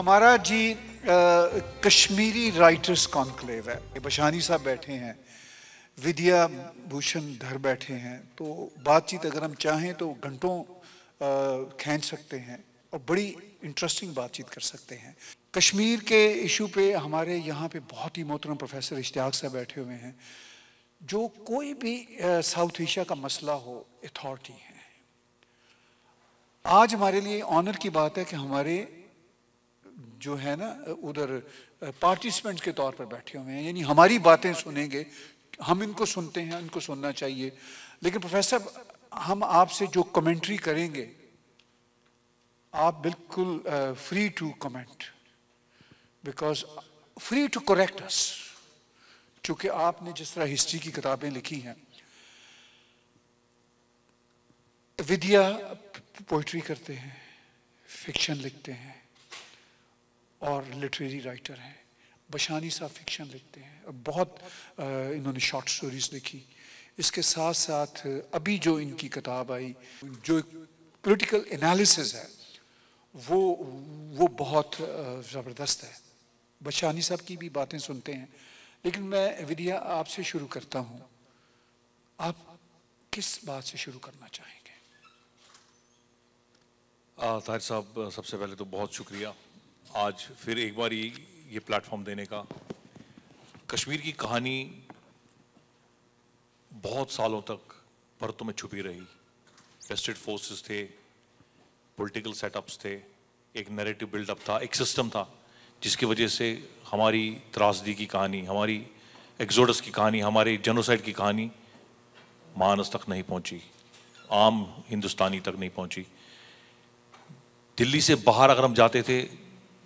हमारा जी आ, कश्मीरी राइटर्स कॉन्क्लेव है बशानी साहब बैठे हैं विद्या भूषण धर बैठे हैं तो बातचीत अगर हम चाहें तो घंटों खींच सकते हैं और बड़ी इंटरेस्टिंग बातचीत कर सकते हैं कश्मीर के इशू पे हमारे यहाँ पे बहुत ही मोहतरम प्रोफेसर इश्तियाक साहब बैठे हुए हैं जो कोई भी साउथ एशिया का मसला हो अथॉरिटी है आज हमारे लिए ऑनर की बात है कि हमारे जो है ना उधर पार्टिसिपेंट्स के तौर पर बैठे हुए हैं यानी हमारी बातें सुनेंगे हम इनको सुनते हैं इनको सुनना चाहिए लेकिन प्रोफेसर हम आपसे जो कमेंट्री करेंगे आप बिल्कुल free to comment because free to correct us क्योंकि आपने जिस तरह हिस्ट्री की किताबें लिखी हैं विद्या पोइट्री करते हैं फिक्शन लिखते हैं और लिटरेरी राइटर हैं बशानी साहब फिक्शन लिखते हैं बहुत इन्होंने शॉर्ट स्टोरीज लिखी इसके साथ साथ अभी जो इनकी किताब आई जो पॉलिटिकल एनालिसिस है वो वो बहुत ज़बरदस्त है बशानी साहब की भी बातें सुनते हैं लेकिन मैं विदिया आपसे शुरू करता हूँ आप किस बात से शुरू करना चाहेंगे ताहिर साहब सबसे पहले तो बहुत शुक्रिया आज फिर एक बार ये प्लेटफॉर्म देने का कश्मीर की कहानी बहुत सालों तक परतों में छुपी रही वेस्टेड फोर्सेस थे पॉलिटिकल सेटअप्स थे एक नैरेटिव बिल्डअप था एक सिस्टम था जिसकी वजह से हमारी त्रासदी की कहानी हमारी एग्जोडस की कहानी हमारे जनोसाइड की कहानी मानस तक नहीं पहुंची आम हिंदुस्तानी तक नहीं पहुंची दिल्ली से बाहर अगर हम जाते थे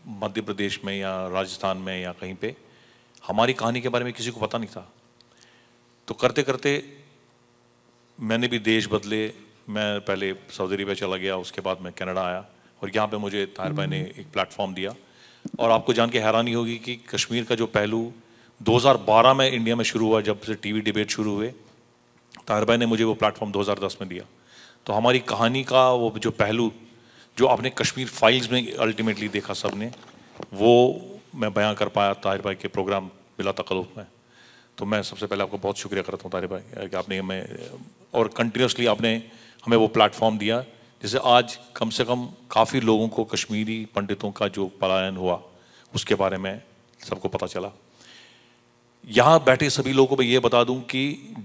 मध्य प्रदेश में या राजस्थान में या कहीं पे हमारी कहानी के बारे में किसी को पता नहीं था तो करते करते मैंने भी देश बदले मैं पहले सऊदी अरबिया चला गया उसके बाद मैं कनाडा आया और यहाँ पे मुझे ताहिर भाई ने हम्म। एक प्लेटफॉर्म दिया और आपको जान के हैरानी होगी कि कश्मीर का जो पहलू 2012 में इंडिया में शुरू हुआ जब से टीवी डिबेट शुरू हुए ताहिर भाई ने मुझे वो प्लेटफॉर्म 2010 में दिया तो हमारी कहानी का वो जो पहलू जो आपने कश्मीर फाइल्स में अल्टीमेटली देखा सब ने वो मैं बयां कर पाया ताहिर भाई के प्रोग्राम मिला तकल्लुफ में तो मैं सबसे पहले आपको बहुत शुक्रिया करता हूँ ताहिर भाई कि आपने हमें और कंटिन्यूसली आपने हमें वो प्लेटफॉर्म दिया जिससे आज कम से कम काफ़ी लोगों को कश्मीरी पंडितों का जो पलायन हुआ उसके बारे में सबको पता चला यहाँ बैठे सभी लोगों को मैं ये बता दूँ कि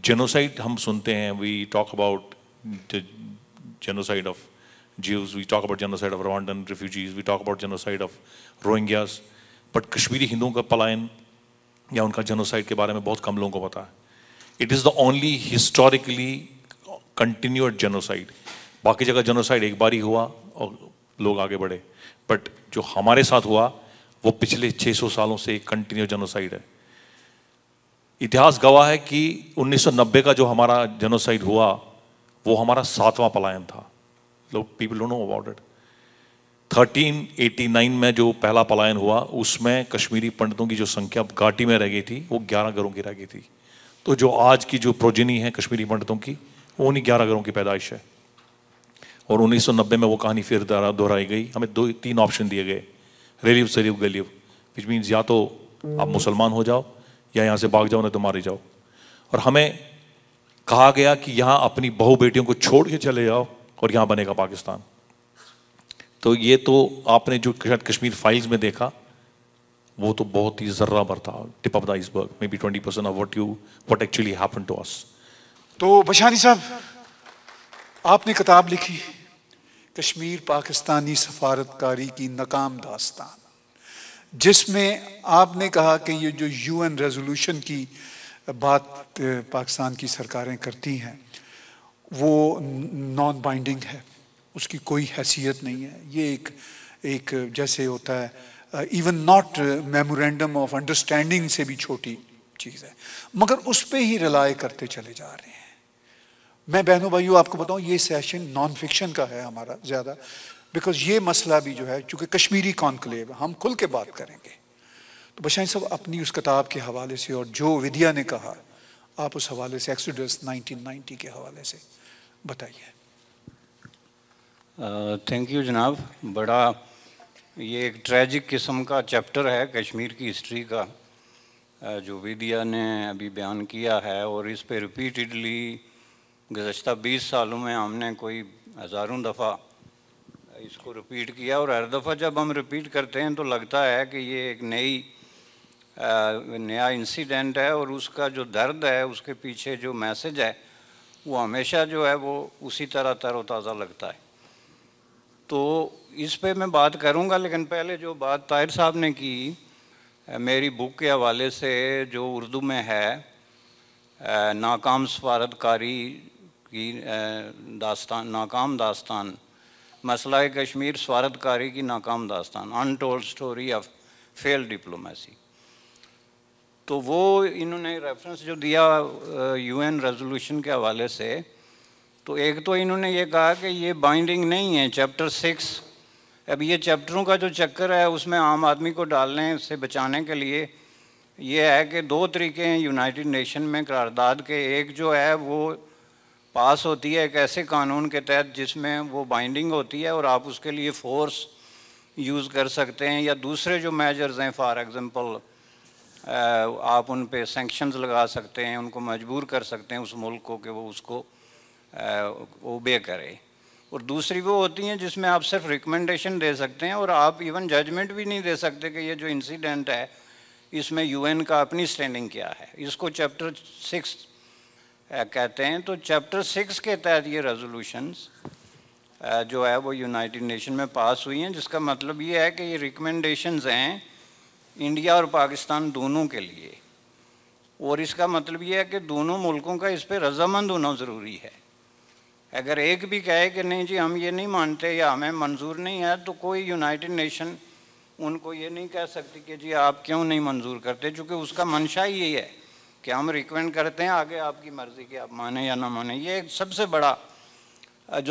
जेनोसाइड हम सुनते हैं we talk about genocide of Jews, we talk about genocide of Rwandan refugees, we talk about genocide of Rohingyas, but Kashmiri हिंदुओं का पलायन या उनका genocide के बारे में बहुत कम लोगों को पता है it is the only historically continued genocide बाकी जगह जेनोसाइड एक बार ही हुआ और लोग आगे बढ़े बट जो हमारे साथ हुआ वो पिछले 600 सालों से कंटिन्यू जेनोसाइड है इतिहास गवाह है कि 1990 का जो हमारा जेनोसाइड हुआ वो हमारा सातवां पलायन था लोग people don't know about it 1389 में जो पहला पलायन हुआ उसमें कश्मीरी पंडितों की जो संख्या घाटी में रह गई थी वो 11 घरों की रह गई थी तो जो आज की जो प्रोजिनी है कश्मीरी पंडितों की वो उन्हीं ग्यारह घरों की पैदाइश है और 1990 में वो कहानी फिर दोहराई गई हमें दो तीन ऑप्शन दिए गए रेलिव सरीव गलीव विच मीन्स या तो आप मुसलमान हो जाओ या यहाँ से भाग जाओ ना तो मारे जाओ और हमें कहा गया कि यहाँ अपनी बहु बेटियों को छोड़ के चले जाओ और यहां बनेगा पाकिस्तान तो ये तो आपने जो कश्मीर फाइल्स में देखा वो तो बहुत ही जर्रा भर था tip of the iceberg may be twenty percent of what you what actually happen to us तो बशानी साहब आपने किताब लिखी कश्मीर पाकिस्तानी सफारतकारी की नाकाम दास्तान जिसमें आपने कहा कि ये जो यूएन रेजोल्यूशन की बात पाकिस्तान की सरकारें करती हैं वो नॉन बाइंडिंग है उसकी कोई हैसियत नहीं है ये एक एक जैसे होता है even not memorandum of understanding से भी छोटी चीज़ है मगर उस पर ही रिलाय करते चले जा रहे हैं मैं बहनों भाइयों आपको बताऊं ये सेशन नॉन फिक्शन का है हमारा ज़्यादा बिकॉज ये मसला भी जो है चूँकि कश्मीरी कॉन्क्लेव हम खुल के बात करेंगे तो बशाई साहब अपनी उस किताब के हवाले से और जो विद्या ने कहा आप उस हवाले से एक्सीडेंस 1990 के हवाले से बताइए थैंक uh, यू जनाब बड़ा ये एक ट्रेजिक किस्म का चैप्टर है कश्मीर की हिस्ट्री का uh, जो वीडिया ने अभी बयान किया है और इस पे रिपीटेडली गुज्त 20 सालों में हमने कोई हज़ारों दफ़ा इसको रिपीट किया और हर दफ़ा जब हम रिपीट करते हैं तो लगता है कि ये एक नई नया इंसिडेंट है और उसका जो दर्द है उसके पीछे जो मैसेज है वो हमेशा जो है वो उसी तरह तरोताज़ा लगता है तो इस पे मैं बात करूंगा लेकिन पहले जो बात ताहिर साहब ने की मेरी बुक के हवाले से जो उर्दू में है नाकाम सफारतकारी की दास्तान नाकाम दास्तान मसला कश्मीर सफारतकारी की नाकाम दास्तान untold story of fail diplomacy तो वो इन्होंने रेफरेंस जो दिया यूएन रेजोल्यूशन के हवाले से तो एक तो इन्होंने ये कहा कि ये बाइंडिंग नहीं है चैप्टर सिक्स अब ये चैप्टरों का जो चक्कर है उसमें आम आदमी को डालने से बचाने के लिए ये है कि दो तरीके हैं यूनाइटेड नेशन में करारदाद के एक जो है वो पास होती है एक ऐसे कानून के तहत जिसमें वो बाइंडिंग होती है और आप उसके लिए फ़ोर्स यूज़ कर सकते हैं या दूसरे जो मेजर्स हैं फॉर एग्ज़ाम्पल आप उन पे सेंक्शन लगा सकते हैं उनको मजबूर कर सकते हैं उस मुल्क को कि वो उसको ओबे करे और दूसरी वो होती हैं जिसमें आप सिर्फ रिकमेंडेशन दे सकते हैं और आप इवन जजमेंट भी नहीं दे सकते कि ये जो इंसिडेंट है इसमें यूएन का अपनी स्टैंडिंग क्या है इसको चैप्टर सिक्स कहते हैं तो चैप्टर सिक्स के तहत ये रेजोल्यूशंस जो है वो यूनाइटेड नेशन में पास हुई हैं जिसका मतलब ये है कि ये रिकमेंडेशंस हैं इंडिया और पाकिस्तान दोनों के लिए और इसका मतलब यह है कि दोनों मुल्कों का इस पर रजामंद होना ज़रूरी है अगर एक भी कहे कि नहीं जी हम ये नहीं मानते या हमें मंजूर नहीं है तो कोई यूनाइटेड नेशन उनको ये नहीं कह सकती कि जी आप क्यों नहीं मंजूर करते चूँकि उसका मंशा ही यही है कि हम रिकमेंड करते हैं आगे आपकी मर्ज़ी कि आप माने या ना माने ये सबसे बड़ा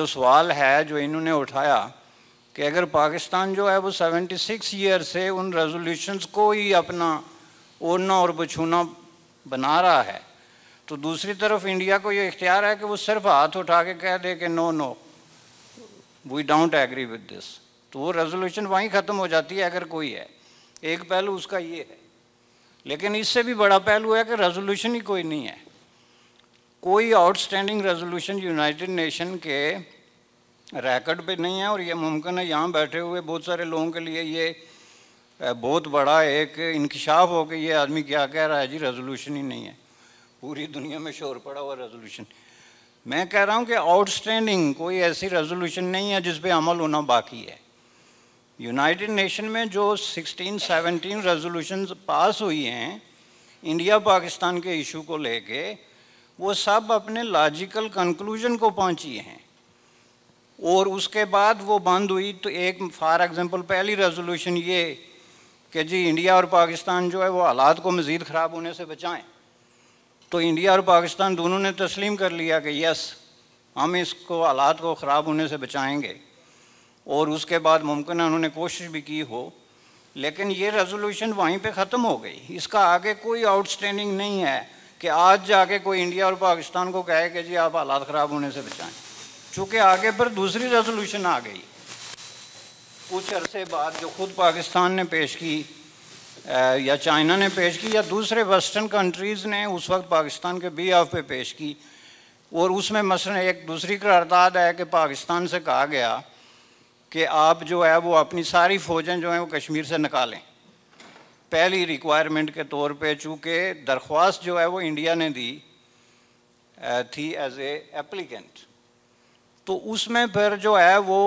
जो सवाल है जो इन्होंने उठाया कि अगर पाकिस्तान जो है वो 76 ईयर से उन रेजोल्यूशंस को ही अपना ओढ़ना और बछूना बना रहा है तो दूसरी तरफ इंडिया को ये इख्तियार है कि वो सिर्फ हाथ उठा के कह दे कि no no we don't agree with this तो वो रेजोल्यूशन वहीं ख़त्म हो जाती है अगर कोई है एक पहलू उसका ये है लेकिन इससे भी बड़ा पहलू है कि रेजोल्यूशन ही कोई नहीं है कोई आउटस्टैंडिंग रेजोल्यूशन यूनाइटेड नेशन के रैकेट भी नहीं है और ये मुमकिन है यहाँ बैठे हुए बहुत सारे लोगों के लिए ये बहुत बड़ा एक इंकशाफ हो कि ये आदमी क्या कह रहा है जी रेजोल्यूशन ही नहीं है पूरी दुनिया में शोर पड़ा हुआ रेजोल्यूशन मैं कह रहा हूँ कि आउटस्टैंडिंग कोई ऐसी रेजोल्यूशन नहीं है जिस अमल होना बाकी है यूनाइटेड नेशन में जो 16, 17 रेजोल्यूशन पास हुई हैं इंडिया पाकिस्तान के इशू को लेके वो सब अपने लॉजिकल कंक्लूजन को पहुंची हैं और उसके बाद वो बंद हुई तो एक फॉर एग्ज़ाम्पल पहली रेजोल्यूशन ये कि जी इंडिया और पाकिस्तान जो है वो हालात को मज़ीद ख़राब होने से बचाएं तो इंडिया और पाकिस्तान दोनों ने तस्लीम कर लिया कि यस हम इसको हालात को ख़राब होने से बचाएंगे और उसके बाद मुमकिन उन्होंने कोशिश भी की हो लेकिन ये रेजोल्यूशन वहीं पे ख़त्म हो गई इसका आगे कोई आउटस्टैंडिंग नहीं है कि आज जाके कोई इंडिया और पाकिस्तान को कहे कि जी आप हालात ख़राब होने से बचाएं चूँकि आगे पर दूसरी रेजोल्यूशन आ गई कुछ अरसे बाद जो खुद पाकिस्तान ने पेश की या चाइना ने पेश की या दूसरे वेस्टर्न कंट्रीज़ ने उस वक्त पाकिस्तान के बी ऑफ पे पेश की और उसमें मसला एक दूसरी करारदाद है कि पाकिस्तान से कहा गया कि आप जो है वो अपनी सारी फ़ौजें जो हैं वो कश्मीर से निकालें पहली रिक्वायरमेंट के तौर पे चूँकि दरख्वास्त जो है वो इंडिया ने दी थी एज ए एप्लीकेंट तो उसमें फिर जो है वो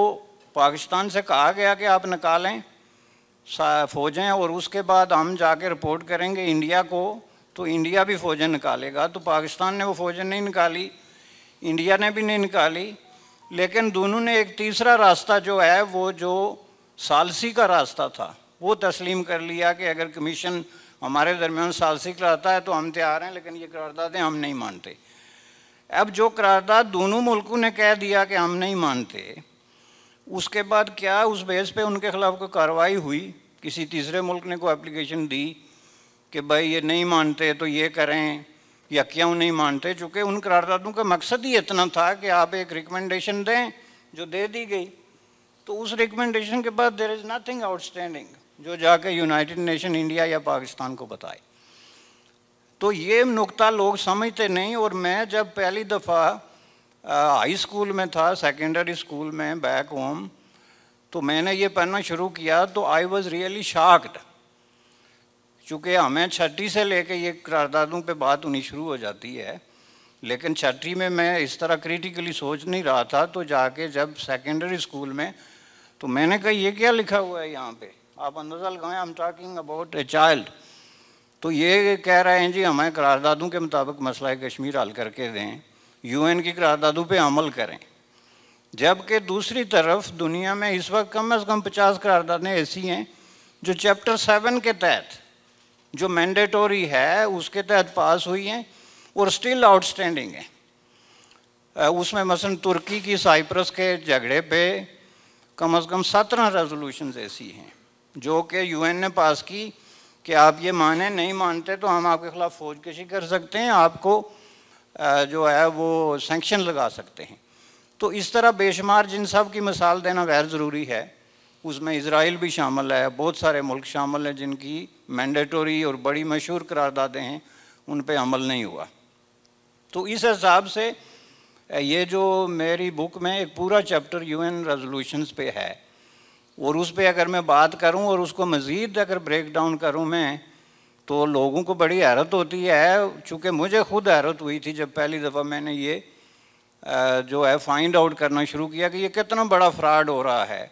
पाकिस्तान से कहा गया कि आप निकालें फौजें और उसके बाद हम जाके रिपोर्ट करेंगे इंडिया को तो इंडिया भी फौजें निकालेगा तो पाकिस्तान ने वो फौजें नहीं निकाली इंडिया ने भी नहीं निकाली लेकिन दोनों ने एक तीसरा रास्ता जो है वो जो सालसी का रास्ता था वो तस्लीम कर लिया कि अगर कमीशन हमारे दरमियान सालसी कराता है तो हम तैयार हैं लेकिन ये करारदादें हम नहीं मानते अब जो करारदाद दोनों मुल्कों ने कह दिया कि हम नहीं मानते उसके बाद क्या उस बेस पे उनके खिलाफ कोई कार्रवाई हुई किसी तीसरे मुल्क ने कोई एप्लीकेशन दी कि भाई ये नहीं मानते तो ये करें या क्यों नहीं मानते चूँकि उन करारदादों का मकसद ही इतना था कि आप एक रिकमेंडेशन दें जो दे दी गई तो उस रिकमेंडेशन के बाद देर इज़ नथिंग आउटस्टैंडिंग जो जाके यूनाइटेड नेशन इंडिया या पाकिस्तान को बताए तो ये नुक्ता लोग समझते नहीं और मैं जब पहली दफ़ा हाई स्कूल में था सेकेंडरी स्कूल में बैक होम तो मैंने ये पढ़ना शुरू किया तो आई वॉज़ रियली शाक्ड चूँकि हमें छठी से लेके ये करारदादों पे बात होनी शुरू हो जाती है लेकिन छठी में मैं इस तरह क्रिटिकली सोच नहीं रहा था तो जाके जब सेकेंडरी स्कूल में तो मैंने कहा ये क्या लिखा हुआ है यहाँ पे आप अंदाज़ा लगाएं I am talking about a child तो ये कह रहे हैं जी हमें करारदादों के मुताबिक मसला कश्मीर हल करके दें यूएन की करारदादों पे अमल करें जबकि दूसरी तरफ दुनिया में इस वक्त कम अज़ कम पचास करारदादें ऐसी हैं जो चैप्टर सेवन के तहत जो मैंडेटोरी है उसके तहत पास हुई हैं और स्टिल आउटस्टैंडिंग है उसमें मसलन तुर्की की साइप्रस के झगड़े पे कम अज़ कम सत्रह रेजोल्यूशन ऐसी हैं जो कि यूएन ने पास की कि आप ये माने नहीं मानते तो हम आपके ख़िलाफ़ फौजकशी कर सकते हैं आपको जो है वो सेंक्शन लगा सकते हैं तो इस तरह बेशुमार जिन सब की मिसाल देना गैर ज़रूरी है उसमें इसराइल भी शामिल है बहुत सारे मुल्क शामिल हैं जिनकी मैंडेटोरी और बड़ी मशहूर करारदादें हैं उन पर अमल नहीं हुआ तो इस हिसाब से ये जो मेरी बुक में एक पूरा चैप्टर यूएन रेजोल्यूशंस पे है और उस पर अगर मैं बात करूँ और उसको मज़ीद अगर ब्रेक डाउन करूँ मैं तो लोगों को बड़ी हैरत होती है चूँकि मुझे खुद हैरत हुई थी जब पहली दफ़ा मैंने ये जो है फाइंड आउट करना शुरू किया कि ये कितना बड़ा फ्रॉड हो रहा है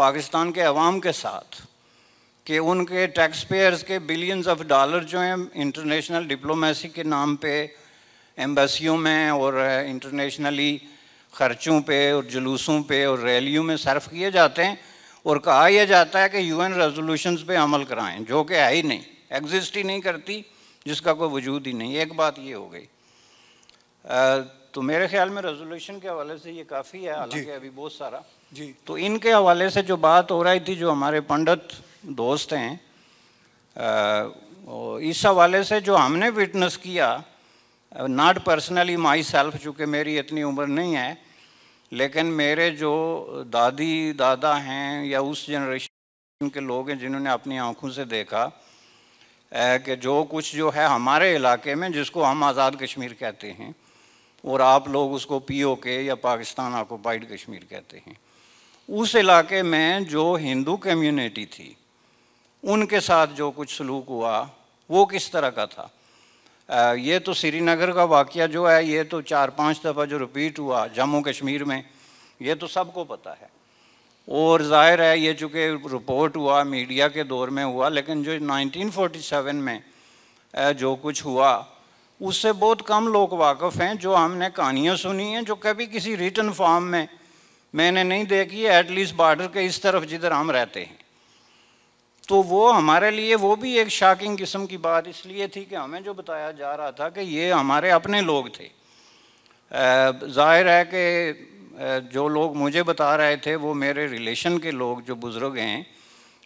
पाकिस्तान के अवाम के साथ कि उनके टैक्स पेयर्स के बिलियंस ऑफ डॉलर जो हैं इंटरनेशनल डिप्लोमेसी के नाम पे एम्बेसियों में और इंटरनेशनली खर्चों पे और जुलूसों पे और रैलियों में सर्फ किए जाते हैं और कहा यह जाता है कि यूएन रेजोल्यूशंस पे अमल कराएं जो कि है ही नहीं एग्जिस्ट ही नहीं करती जिसका कोई वजूद ही नहीं एक बात ये हो गई तो मेरे ख्याल में रेजोल्यूशन के हवाले से ये काफ़ी है हालांकि अभी बहुत सारा जी तो इनके हवाले से जो बात हो रही थी जो हमारे पंडित दोस्त हैं इस हवाले से जो हमने विटनेस किया नॉट पर्सनली माई सेल्फ चूँकि मेरी इतनी उम्र नहीं है लेकिन मेरे जो दादी दादा हैं या उस जनरेशन के लोग हैं जिन्होंने अपनी आंखों से देखा कि जो कुछ जो है हमारे इलाके में जिसको हम आज़ाद कश्मीर कहते हैं और आप लोग उसको पीओके या पाकिस्तान ऑक्यूपाइड कश्मीर कहते हैं उस इलाके में जो हिंदू कम्युनिटी थी उनके साथ जो कुछ सलूक हुआ वो किस तरह का था ये तो श्रीनगर का वाक्य जो है ये तो चार पाँच दफ़ा जो रिपीट हुआ जम्मू कश्मीर में ये तो सबको पता है और ज़ाहिर है ये चूँकि रिपोर्ट हुआ मीडिया के दौर में हुआ लेकिन जो 1947 में जो कुछ हुआ उससे बहुत कम लोग वाकफ़ हैं जो हमने कहानियाँ सुनी हैं जो कभी किसी रिटर्न फॉर्म में मैंने नहीं देखी है एटलीस्ट बॉर्डर के इस तरफ जिधर हम रहते हैं तो वो हमारे लिए वो भी एक शॉकिंग किस्म की बात इसलिए थी कि हमें जो बताया जा रहा था कि ये हमारे अपने लोग थे जाहिर है कि जो लोग मुझे बता रहे थे वो मेरे रिलेशन के लोग जो बुज़ुर्ग हैं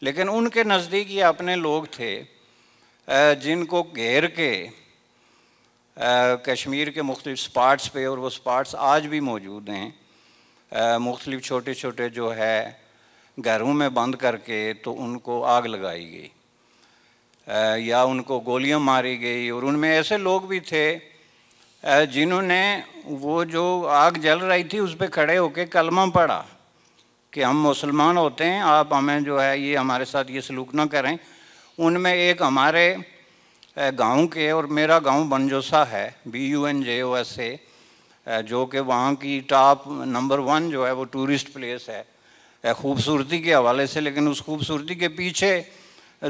लेकिन उनके नज़दीक ये अपने लोग थे जिनको घेर के कश्मीर के मुख्त स्पाट्स पे और वो स्पाट्स आज भी मौजूद हैं मुख्तलिफ छोटे छोटे जो है घरों में बंद करके तो उनको आग लगाई गई या उनको गोलियां मारी गई और उनमें ऐसे लोग भी थे जिन्होंने वो जो आग जल रही थी उस पर खड़े होकर कलमा पड़ा कि हम मुसलमान होते हैं आप हमें जो है ये हमारे साथ ये सलूक ना करें उनमें एक हमारे गांव के और मेरा गांव बनजोसा है B U N J O S A जो कि वहाँ की टॉप नंबर वन जो है वो टूरिस्ट प्लेस है खूबसूरती के हवाले से लेकिन उस खूबसूरती के पीछे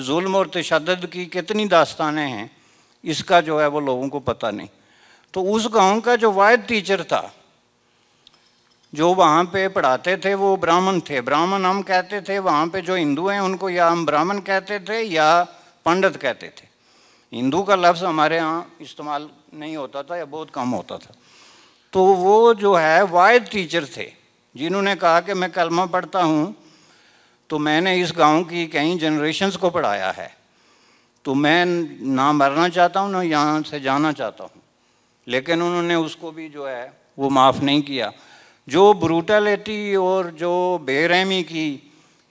जुल्म और तशद की कितनी दास्तानें हैं इसका जो है वो लोगों को पता नहीं तो उस गांव का जो वायद टीचर था जो वहाँ पे पढ़ाते थे वो ब्राह्मण थे ब्राह्मण हम कहते थे वहाँ पे जो हिंदू हैं उनको या हम ब्राह्मण कहते थे या पंडित कहते थे हिंदू का लफ्ज़ हमारे यहाँ इस्तेमाल नहीं होता था या बहुत कम होता था तो वो जो है वायद टीचर थे जिन्होंने कहा कि मैं कलमा पढ़ता हूँ तो मैंने इस गांव की कई जनरेशन्स को पढ़ाया है तो मैं ना मरना चाहता हूँ ना यहाँ से जाना चाहता हूँ लेकिन उन्होंने उसको भी जो है वो माफ़ नहीं किया जो ब्रूटलिटी और जो बेरहमी की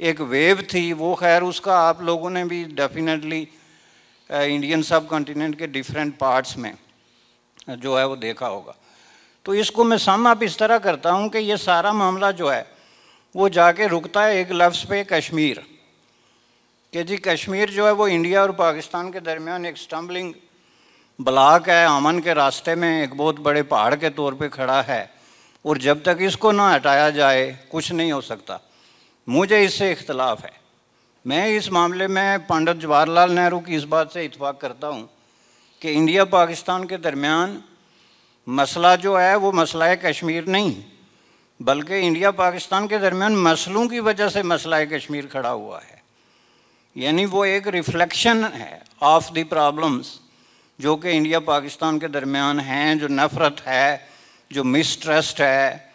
एक वेव थी वो खैर उसका आप लोगों ने भी डेफिनेटली इंडियन सब कॉन्टीनेंट के डिफरेंट पार्ट्स में जो है वो देखा होगा तो इसको मैं सम आप इस तरह करता हूँ कि ये सारा मामला जो है वो जाके रुकता है एक लफ्ज़ पे कश्मीर कि जी कश्मीर जो है वो इंडिया और पाकिस्तान के दरमियान एक स्टम्बलिंग ब्लाक है अमन के रास्ते में एक बहुत बड़े पहाड़ के तौर पे खड़ा है और जब तक इसको ना हटाया जाए कुछ नहीं हो सकता मुझे इससे इख्तलाफ है मैं इस मामले में पंडित जवाहरलाल नेहरू की इस बात से इतफाक़ करता हूँ कि इंडिया पाकिस्तान के दरमियान मसला जो है वो मसला है कश्मीर नहीं बल्कि इंडिया पाकिस्तान के दरमियान मसलों की वजह से मसला कश्मीर खड़ा हुआ है यानी वो एक रिफ्लेक्शन है ऑफ दी प्रॉब्लम्स जो कि इंडिया पाकिस्तान के दरमियान हैं जो नफ़रत है जो मिसट्रस्ट है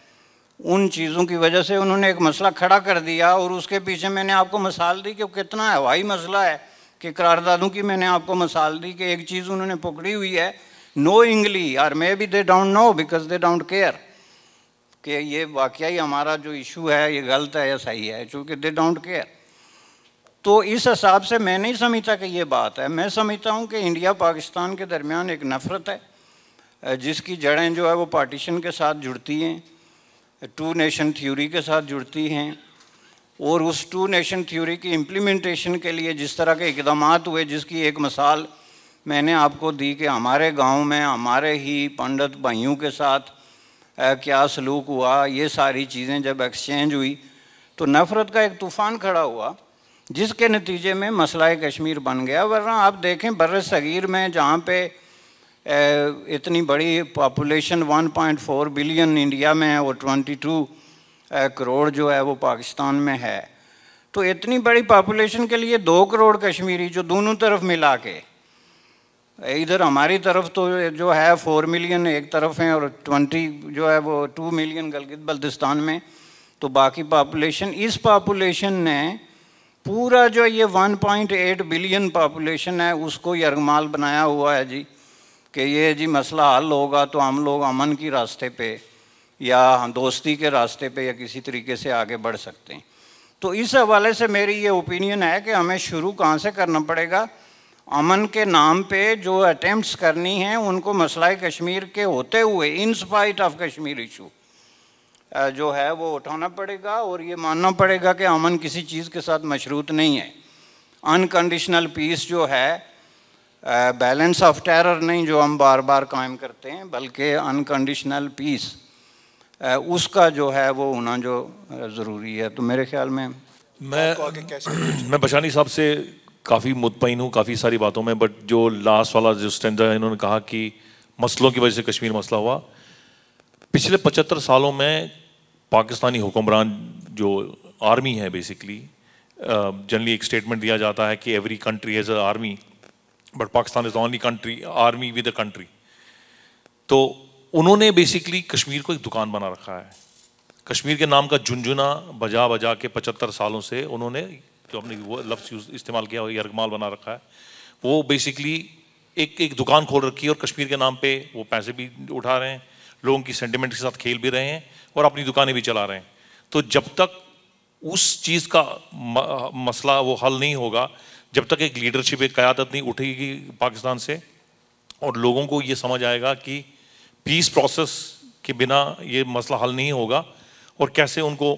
उन चीज़ों की वजह से उन्होंने एक मसला खड़ा कर दिया और उसके पीछे मैंने आपको मसाल दी कि कितना हवाई मसला है कि करारदादों की मैंने आपको मसाल दी कि एक चीज़ उन्होंने पकड़ी हुई है are maybe they don't know because they don't care कि ये वाकई हमारा जो इशू है ये गलत है या सही है चूँकि दे डोंट केयर तो इस हिसाब से मैं नहीं समझता कि ये बात है मैं समझता हूँ कि इंडिया पाकिस्तान के दरमियान एक नफ़रत है जिसकी जड़ें जो है वो पार्टीशन के साथ जुड़ती हैं टू नेशन थ्योरी के साथ जुड़ती हैं और उस टू नेशन थ्योरी की इम्प्लीमेंटेशन के लिए जिस तरह के इकदाम हुए जिसकी एक मिसाल मैंने आपको दी कि हमारे गांव में हमारे ही पंडित भाइयों के साथ आ, क्या सलूक हुआ ये सारी चीज़ें जब एक्सचेंज हुई तो नफ़रत का एक तूफ़ान खड़ा हुआ जिसके नतीजे में मसला कश्मीर बन गया वरना आप देखें बर सग़ीर में जहाँ पे ए, इतनी बड़ी पॉपुलेशन 1.4 बिलियन इंडिया में है और 22 करोड़ जो है वो पाकिस्तान में है तो इतनी बड़ी पॉपुलेशन के लिए दो करोड़ कश्मीरी जो दोनों तरफ मिला के इधर हमारी तरफ तो जो है फोर मिलियन एक तरफ हैं और ट्वेंटी जो है वो टू मिलियन गलगित बल्तिस्तान में तो बाकी पापुलेशन इस पापुलेशन ने पूरा जो ये 1.8 बिलियन पापुलेशन है उसको यरगमाल बनाया हुआ है जी कि ये जी मसला हल होगा तो हम लोग अमन की रास्ते पे या दोस्ती के रास्ते पे या किसी तरीके से आगे बढ़ सकते हैं तो इस हवाले से मेरी ये ओपिनियन है कि हमें शुरू कहाँ से करना पड़ेगा अमन के नाम पे जो अटेम्प्ट्स करनी हैं उनको मसला कश्मीर के होते हुए in spite of Kashmir issue जो है वो उठाना पड़ेगा और ये मानना पड़ेगा कि अमन किसी चीज़ के साथ मशरूत नहीं है अनकंडीशनल पीस जो है बैलेंस ऑफ टेरर नहीं जो हम बार बार कायम करते हैं बल्कि अनकंडीशनल पीस उसका जो है वो होना जो ज़रूरी है तो मेरे ख्याल में मैं मैं बशानी साहब से काफ़ी मुतमिन हूँ काफ़ी सारी बातों में बट जो लास्ट वाला जो स्टैंडर है इन्होंने कहा कि मसलों की वजह से कश्मीर मसला हुआ पिछले पचहत्तर सालों में पाकिस्तानी हुक्मरान जो आर्मी है बेसिकली जनरली एक स्टेटमेंट दिया जाता है कि every country has army but Pakistan is only country army with a country तो उन्होंने बेसिकली कश्मीर को एक दुकान बना रखा है कश्मीर के नाम का झुंझुना बजा बजा के पचहत्तर सालों से उन्होंने जो तो हमने वो लफ्ज़ इस्तेमाल किया और यरगमाल बना रखा है वो बेसिकली एक एक दुकान खोल रखी है और कश्मीर के नाम पे वो पैसे भी उठा रहे हैं लोगों की सेंटिमेंट के साथ खेल भी रहे हैं और अपनी दुकानें भी चला रहे हैं तो जब तक उस चीज़ का मसला वो हल नहीं होगा जब तक एक लीडरशिप एक क्यादत नहीं उठेगी पाकिस्तान से और लोगों को ये समझ आएगा कि पीस प्रोसेस के बिना ये मसला हल नहीं होगा और कैसे उनको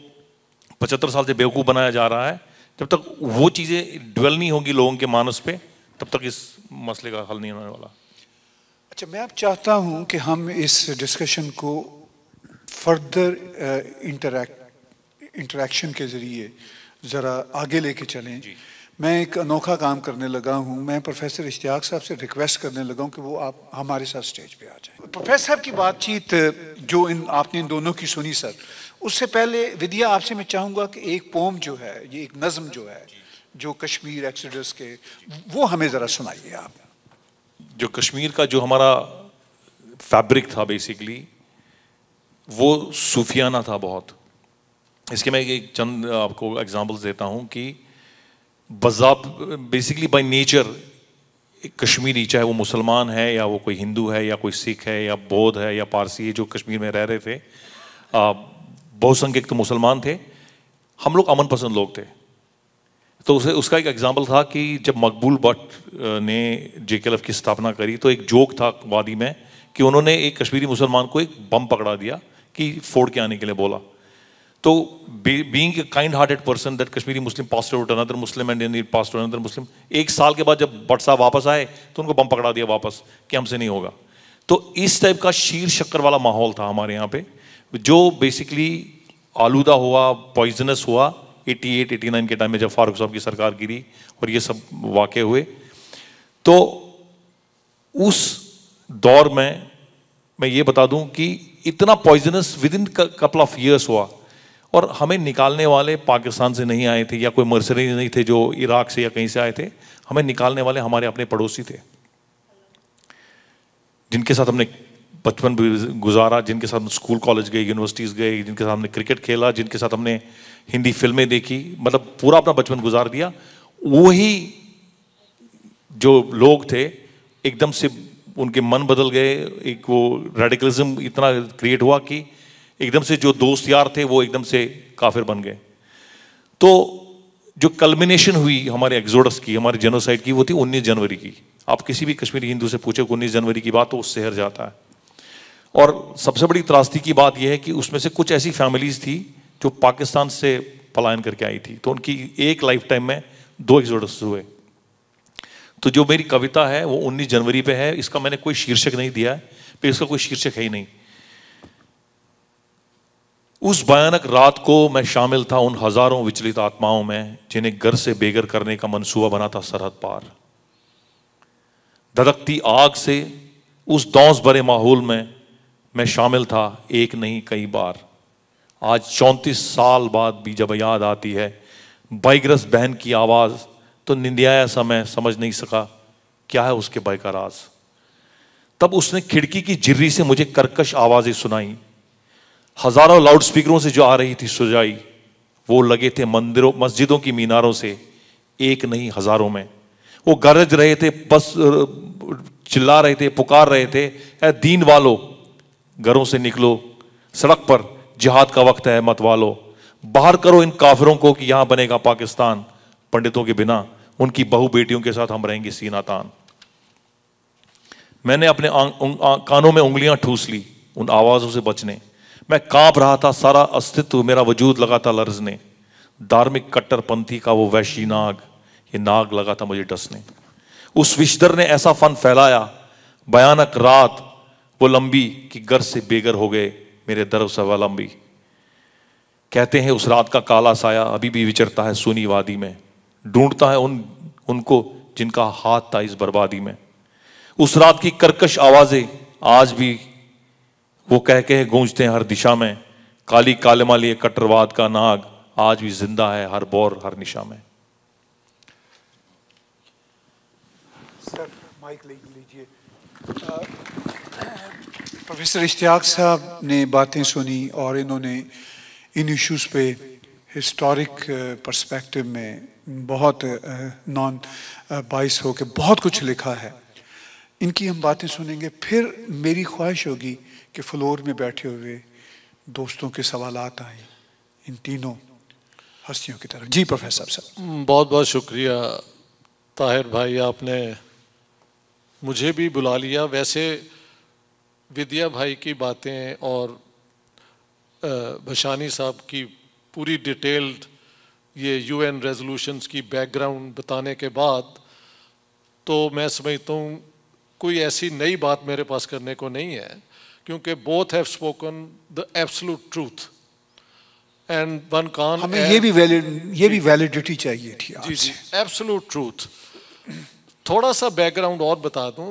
पचहत्तर साल से बेवकूफ़ बनाया जा रहा है जब तक वो चीज़ें डवेल नहीं होगी लोगों के मानस पे तब तक इस मसले का हल नहीं होने वाला अच्छा मैं अब चाहता हूँ कि हम इस डिस्कशन को फर्दर इंटरेक्ट इंटरेक्शन के ज़रिए ज़रा आगे लेके चलें मैं एक अनोखा काम करने लगा हूँ मैं प्रोफेसर इश्तियाक साहब से रिक्वेस्ट करने लगा हूँ कि वो आप हमारे साथ स्टेज पे आ जाएं प्रोफेसर साहब की बातचीत जो इन आपने इन दोनों की सुनी सर उससे पहले विद्या आपसे मैं चाहूँगा कि एक पोम जो है ये एक नज़म जो है जो कश्मीर एक्सडस के वो हमें ज़रा सुनाइए आप जो कश्मीर का जो हमारा फैब्रिक था बेसिकली वो सूफियाना था बहुत इसके मैं एक चंद आपको एग्जांपल्स देता हूँ कि बजाब बेसिकली बाय नेचर कश्मीरी चाहे वो मुसलमान है या वो कोई हिंदू है या कोई सिख है या बौद्ध है या पारसी है जो कश्मीर में रह रहे थे बहुसंख्यक तो मुसलमान थे हम लोग अमन पसंद लोग थे तो उसे उसका एक एग्जाम्पल था कि जब मकबूल भट्ट ने जे की स्थापना करी तो एक जोक था वादी में कि उन्होंने एक कश्मीरी मुसलमान को एक बम पकड़ा दिया कि फोड़ के आने के लिए बोला तो being kind hearted person that Kashmiri Muslim past another Muslim and Indian past another Muslim एक साल के बाद जब भट्ट साहब वापस आए तो उनको बम पकड़ा दिया वापस कि हमसे नहीं होगा तो इस टाइप का शीर शक्कर वाला माहौल था हमारे यहाँ पे जो बेसिकली आलूदा हुआ पॉइजनस हुआ 88, 89 के टाइम में जब फारूक साहब की सरकार गिरी और ये सब वाक़ हुए तो उस दौर में मैं ये बता दूं कि इतना poisonous within couple of years हुआ और हमें निकालने वाले पाकिस्तान से नहीं आए थे या कोई मर्सरी नहीं थे जो इराक से या कहीं से आए थे हमें निकालने वाले हमारे अपने पड़ोसी थे जिनके साथ हमने बचपन भी गुजारा जिनके साथ स्कूल कॉलेज गए यूनिवर्सिटीज़ गए जिनके साथ हमने क्रिकेट खेला जिनके साथ हमने हिंदी फिल्में देखी मतलब पूरा अपना बचपन गुजार दिया वही जो लोग थे एकदम से उनके मन बदल गए एक वो रेडिकलिज्म इतना क्रिएट हुआ कि एकदम से जो दोस्त यार थे वो एकदम से काफिर बन गए तो जो कल्मिनेशन हुई हमारे एग्जोडस की हमारे जेनोसाइड की वो थी 19 जनवरी की आप किसी भी कश्मीरी हिंदू से पूछे 19 जनवरी की बात तो उससे हर जाता है और सबसे बड़ी त्रासदी की बात यह है कि उसमें से कुछ ऐसी फैमिलीज थी जो पाकिस्तान से पलायन करके आई थी तो उनकी एक लाइफ टाइम में दो एग्जोडस हुए तो जो मेरी कविता है वो 19 जनवरी पे है इसका मैंने कोई शीर्षक नहीं दिया है इसका कोई शीर्षक है ही नहीं उस भयानक रात को मैं शामिल था उन हजारों विचलित आत्माओं में जिन्हें घर से बेघर करने का मंसूबा बना था सरहद पार धड़कती आग से उस दौस भरे माहौल में मैं शामिल था एक नहीं कई बार आज चौंतीस साल बाद भी जब याद आती है बाइग्रस बहन की आवाज़ तो निंदाया समय समझ नहीं सका क्या है उसके बाई का राज तब उसने खिड़की की जिर्री से मुझे करकश आवाज़ें सुनाई हज़ारों लाउड स्पीकरों से जो आ रही थी सुजाई वो लगे थे मंदिरों मस्जिदों की मीनारों से एक नहीं हज़ारों में वो गरज रहे थे बस चिल्ला रहे थे पुकार रहे थे दीन वालों घरों से निकलो सड़क पर जिहाद का वक्त है मत वालो बाहर करो इन काफिरों को कि यहां बनेगा पाकिस्तान पंडितों के बिना उनकी बहु बेटियों के साथ हम रहेंगे सीना तान मैंने अपने आ, उन, आ, कानों में उंगलियां ठूस ली उन आवाजों से बचने मैं कांप रहा था सारा अस्तित्व मेरा वजूद लगा था लर्जने धार्मिक कट्टरपंथी का वो वैशी नाग ये नाग लगा था मुझे डसने उस विशदर ने ऐसा फन फैलाया भयानक रात वो लंबी कि घर से बेघर हो गए मेरे दर्व लंबी कहते हैं उस रात का काला साया अभी भी विचरता है सुनी वादी में ढूंढता है उन उनको जिनका हाथ था इस बर्बादी में उस रात की करकश आवाज़ें आज भी वो कह के गूंजते हैं हर दिशा में काली काले लिए कट्टरवाद का नाग आज भी जिंदा है हर बोर हर निशा में सर माइक लीजिए प्रोफेसर इश्तियाक साहब ने बातें सुनी और इन्होंने इन इश्यूज़ पे हिस्टोरिक पर्सपेक्टिव uh, में बहुत नॉन बाइस होकर बहुत कुछ लिखा है इनकी हम बातें सुनेंगे फिर मेरी ख्वाहिश होगी कि फ्लोर में बैठे हुए दोस्तों के सवाल आए इन तीनों हस्तियों की तरफ जी प्रोफेसर साहब हम्म, बहुत बहुत शुक्रिया ताहिर भाई आपने मुझे भी बुला लिया वैसे विद्या भाई की बातें और भशानी साहब की पूरी डिटेल्ड ये यूएन रेजोल्यूशंस की बैकग्राउंड बताने के बाद तो मैं समझता हूँ कोई ऐसी नई बात मेरे पास करने को नहीं है क्योंकि both have spoken the absolute truth and one can हमें ये भी वैलिड ये भी वैलिडिटी चाहिए थी जी जी एब्सोल्यूट ट्रूथ थोड़ा सा बैकग्राउंड और बता दूँ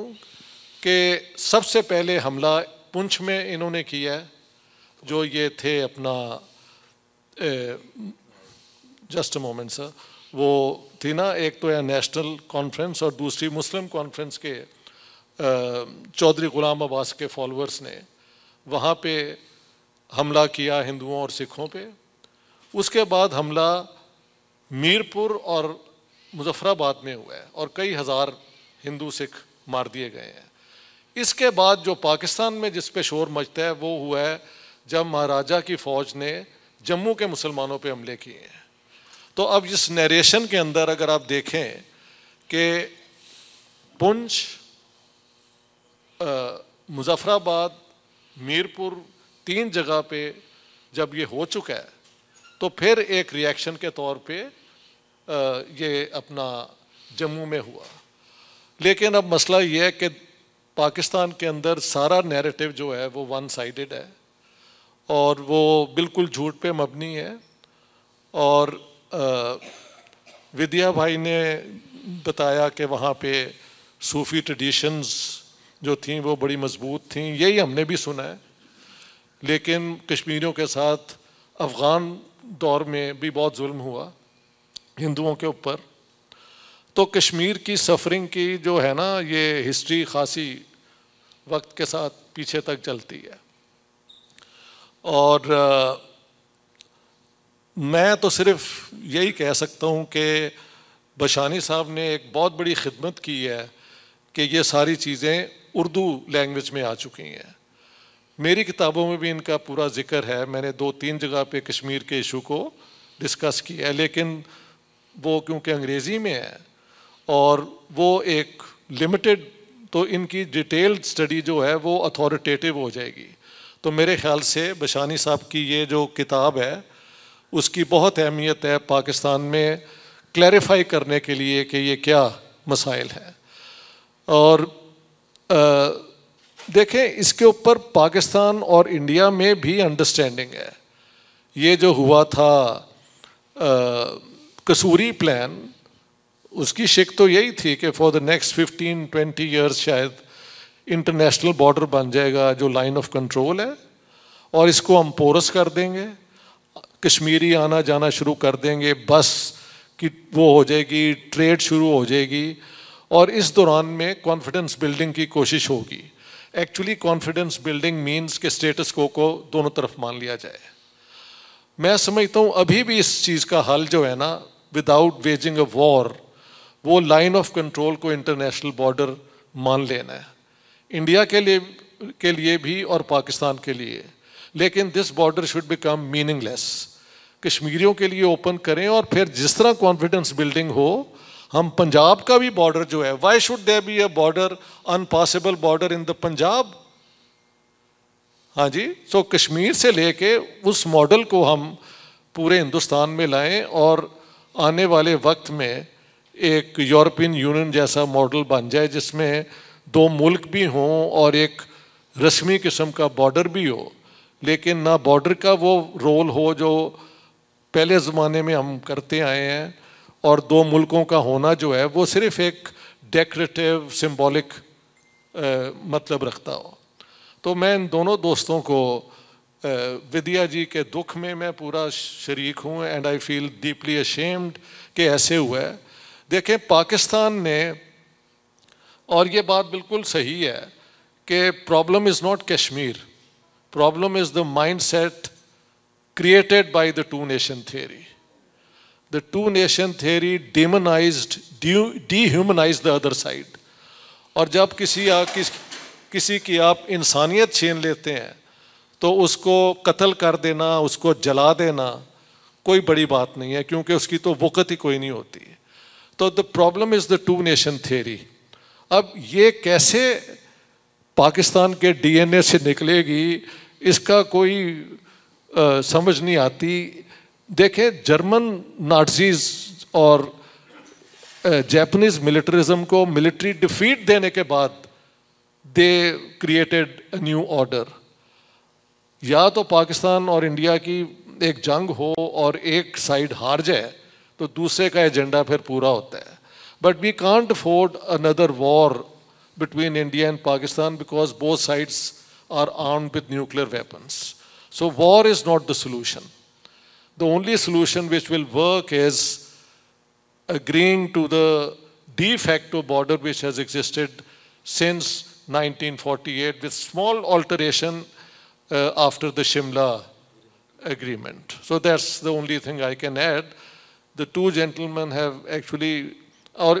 कि सबसे पहले हमला पुंछ में इन्होंने किया है जो ये थे अपना ए, जस्ट मोमेंट सर वो थी ना एक तो है नेशनल कॉन्फ्रेंस और दूसरी मुस्लिम कॉन्फ्रेंस के चौधरी ग़ुलाम अब्बास के फॉलोअर्स ने वहाँ पे हमला किया हिंदुओं और सिखों पे उसके बाद हमला मीरपुर और मुजफ्फराबाद में हुआ है और कई हज़ार हिंदू सिख मार दिए गए हैं इसके बाद जो पाकिस्तान में जिस पे शोर मचता है वो हुआ है जब महाराजा की फ़ौज ने जम्मू के मुसलमानों पे हमले किए हैं तो अब इस नरेशन के अंदर अगर आप देखें कि पुंछ मुजफ़राबाद मीरपुर तीन जगह पे जब ये हो चुका है तो फिर एक रिएक्शन के तौर पे आ, ये अपना जम्मू में हुआ लेकिन अब मसला ये है कि पाकिस्तान के अंदर सारा नैरेटिव जो है वो वन साइडेड है और वो बिल्कुल झूठ पे मबनी है और विद्या भाई ने बताया कि वहाँ पे सूफ़ी ट्रेडिशंस जो थी वो बड़ी मजबूत थी यही हमने भी सुना है लेकिन कश्मीरियों के साथ अफ़गान दौर में भी बहुत जुल्म हुआ हिंदुओं के ऊपर तो कश्मीर की सफरिंग की जो है ना ये हिस्ट्री खासी वक्त के साथ पीछे तक चलती है और आ, मैं तो सिर्फ यही कह सकता हूँ कि बशानी साहब ने एक बहुत बड़ी खिदमत की है कि ये सारी चीज़ें उर्दू लैंग्वेज में आ चुकी हैं मेरी किताबों में भी इनका पूरा जिक्र है मैंने दो तीन जगह पे कश्मीर के इशू को डिस्कस किया है लेकिन वो क्योंकि अंग्रेज़ी में है और वो एक लिमिटेड तो इनकी डिटेल्ड स्टडी जो है वो अथॉरिटेटिव हो जाएगी तो मेरे ख्याल से बशानी साहब की ये जो किताब है उसकी बहुत अहमियत है पाकिस्तान में क्लैरिफाई करने के लिए कि ये क्या मसाइल हैं और आ, देखें इसके ऊपर पाकिस्तान और इंडिया में भी अंडरस्टैंडिंग है ये जो हुआ था आ, कसूरी प्लान उसकी शिक तो यही थी कि for the next fifteen twenty years शायद इंटरनेशनल बॉर्डर बन जाएगा जो लाइन ऑफ कंट्रोल है और इसको हम पोरस कर देंगे कश्मीरी आना जाना शुरू कर देंगे बस की वो हो जाएगी ट्रेड शुरू हो जाएगी और इस दौरान में कॉन्फिडेंस बिल्डिंग की कोशिश होगी एक्चुअली कॉन्फिडेंस बिल्डिंग मीन्स के स्टेटस को को दोनों तरफ मान लिया जाए मैं समझता हूँ अभी भी इस चीज़ का हल जो है ना विदाउट वेजिंग अ वॉर वो लाइन ऑफ कंट्रोल को इंटरनेशनल बॉर्डर मान लेना है इंडिया के लिए के लिए भी और पाकिस्तान के लिए लेकिन this border should become meaningless कश्मीरियों के लिए ओपन करें और फिर जिस तरह कॉन्फिडेंस बिल्डिंग हो हम पंजाब का भी बॉर्डर जो है why should there be a border impossible border in the Punjab हाँ जी सो so, कश्मीर से लेके उस मॉडल को हम पूरे हिंदुस्तान में लाएं और आने वाले वक्त में एक यूरोपियन यूनियन जैसा मॉडल बन जाए जिसमें दो मुल्क भी हों और एक रस्मी किस्म का बॉर्डर भी हो लेकिन ना बॉर्डर का वो रोल हो जो पहले ज़माने में हम करते आए हैं और दो मुल्कों का होना जो है वो सिर्फ़ एक डेकोरेटिव सिंबॉलिक मतलब रखता हो तो मैं इन दोनों दोस्तों को आ, विद्या जी के दुख में मैं पूरा शरीक हूँ and I feel deeply ashamed कि ऐसे हुआ है देखें पाकिस्तान ने और ये बात बिल्कुल सही है कि problem is not Kashmir problem is the mind set created by the two nation theory the two nation theory demonize de the other side और जब किसी आ, किस, किसी की आप इंसानियत छीन लेते हैं तो उसको कत्ल कर देना उसको जला देना कोई बड़ी बात नहीं है क्योंकि उसकी तो वक़त ही कोई नहीं होती है तो the problem is the two nation theory अब ये कैसे पाकिस्तान के डीएनए से निकलेगी इसका कोई आ, समझ नहीं आती देखें जर्मन नाटजीज और जैपनीज मिलिट्रिज्म को मिलिट्री डिफीट देने के बाद दे क्रिएटेड न्यू ऑर्डर या तो पाकिस्तान और इंडिया की एक जंग हो और एक साइड हार जाए तो दूसरे का एजेंडा फिर पूरा But we can't afford another war between India and Pakistan because both sides are armed with nuclear weapons. So war is not the solution. The only solution which will work is agreeing to the de facto border which has existed since 1948 with small alteration uh, after the Shimla agreement. So that's the only thing I can add. The two gentleman have actually और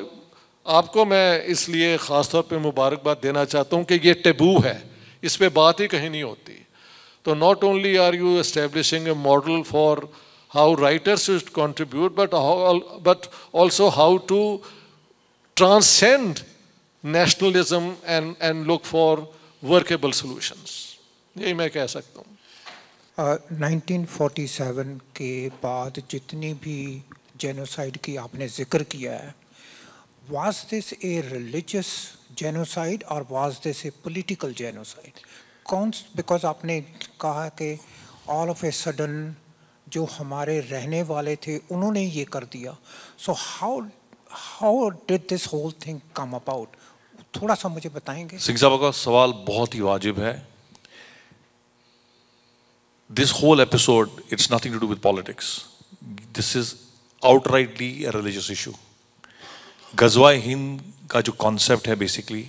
आपको मैं इसलिए ख़ास तौर पे मुबारकबाद देना चाहता हूँ कि ये टेबू है इस पर बात ही कहीं नहीं होती तो not only are you establishing a model for how writers should contribute but but also how to transcend nationalism and and look for workable solutions. यही मैं कह सकता हूँ नाइनटीन uh, 1947 के बाद जितनी भी जेनोसाइड की आपने जिक्र किया है was this a religious genocide और was this a political genocide कौन बिकॉज आपने कहा कि ऑल ऑफ ए सडन जो हमारे रहने वाले थे उन्होंने ये कर दिया so how how did this whole thing come about थोड़ा सा मुझे बताएंगे सिंह साहब का सवाल बहुत ही वाजिब है this whole episode it's nothing to do with politics this is outrightly religious issue गजवा हिंद का जो कॉन्सेप्ट है basically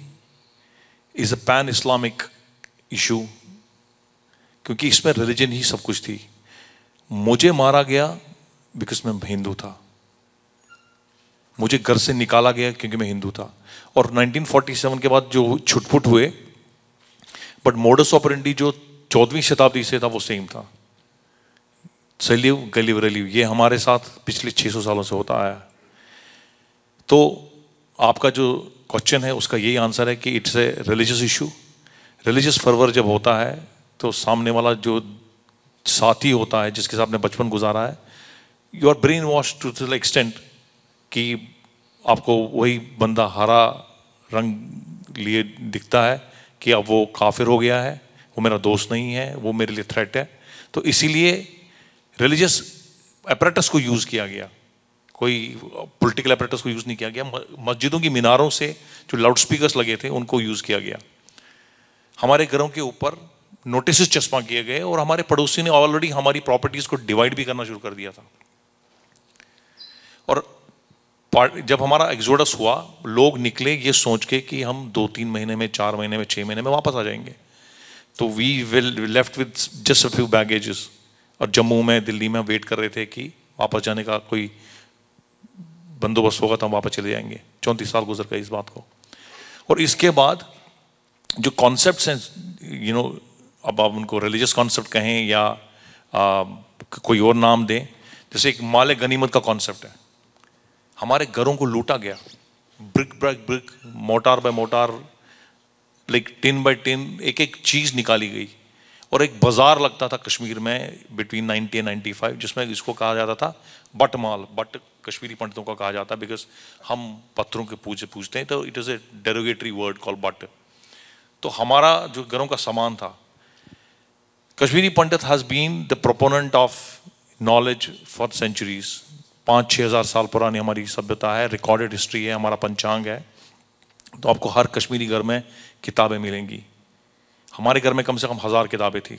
is a pan Islamic issue क्योंकि इसमें रिलीजन ही सब कुछ थी मुझे मारा गया बिकॉज मैं हिंदू था मुझे घर से निकाला गया क्योंकि मैं हिंदू था और 1947 के बाद जो छुटपुट हुए बट मोडस ऑपरेंडी जो चौदहवीं शताब्दी से था वो सेम था सलीव गलीव रलीव ये हमारे साथ पिछले 600 सालों से होता आया है तो आपका जो क्वेश्चन है उसका यही आंसर है कि it's a religious issue religious fervour जब होता है तो सामने वाला जो साथी होता है जिसके साथ ने बचपन गुजारा है you are brainwash to the extent कि आपको वही बंदा हरा रंग लिए दिखता है कि अब वो काफिर हो गया है वो मेरा दोस्त नहीं है वो मेरे लिए थ्रेट है तो इसीलिए रिलीजियस अपरेटस को यूज़ किया गया कोई पॉलिटिकल अपरेटस को यूज़ नहीं किया गया मस्जिदों की मीनारों से जो लाउड स्पीकर्स लगे थे उनको यूज़ किया गया हमारे घरों के ऊपर नोटिस चश्मा किए गए और हमारे पड़ोसी ने ऑलरेडी हमारी प्रॉपर्टीज़ को डिवाइड भी करना शुरू कर दिया था और जब हमारा एग्जोडस हुआ लोग निकले ये सोच के कि हम दो तीन महीने में चार महीने में छः महीने में वापस आ जाएंगे तो we will left with just a few baggages और जम्मू में दिल्ली में वेट कर रहे थे कि वापस जाने का कोई बंदोबस्त होगा तो हम वापस चले जाएंगे चौंतीस साल गुजर गए इस बात को और इसके बाद जो कॉन्सेप्ट हैं यू नो अब आप उनको रिलीजियस कॉन्सेप्ट कहें या आ, कोई और नाम दें जैसे एक माल गनीमत का कॉन्सेप्ट है हमारे घरों को लूटा गया brick brick brick mortar by mortar like tin by tin एक एक चीज़ निकाली गई और एक बाजार लगता था कश्मीर में बिटवीन 90 एंड 95 जिसमें इसको कहा जाता था बट माल बट कश्मीरी पंडितों का कहा जाता बिकॉज हम पत्थरों के पूजे पूजते हैं तो it is a derogatory word call but तो हमारा जो घरों का सामान था Kashmiri Pandit has been the proponent of knowledge for centuries पाँच छः हज़ार साल पुरानी हमारी सभ्यता है रिकॉर्डेड हिस्ट्री है हमारा पंचांग है तो आपको हर कश्मीरी घर में किताबें मिलेंगी हमारे घर में कम से कम हज़ार किताबें थी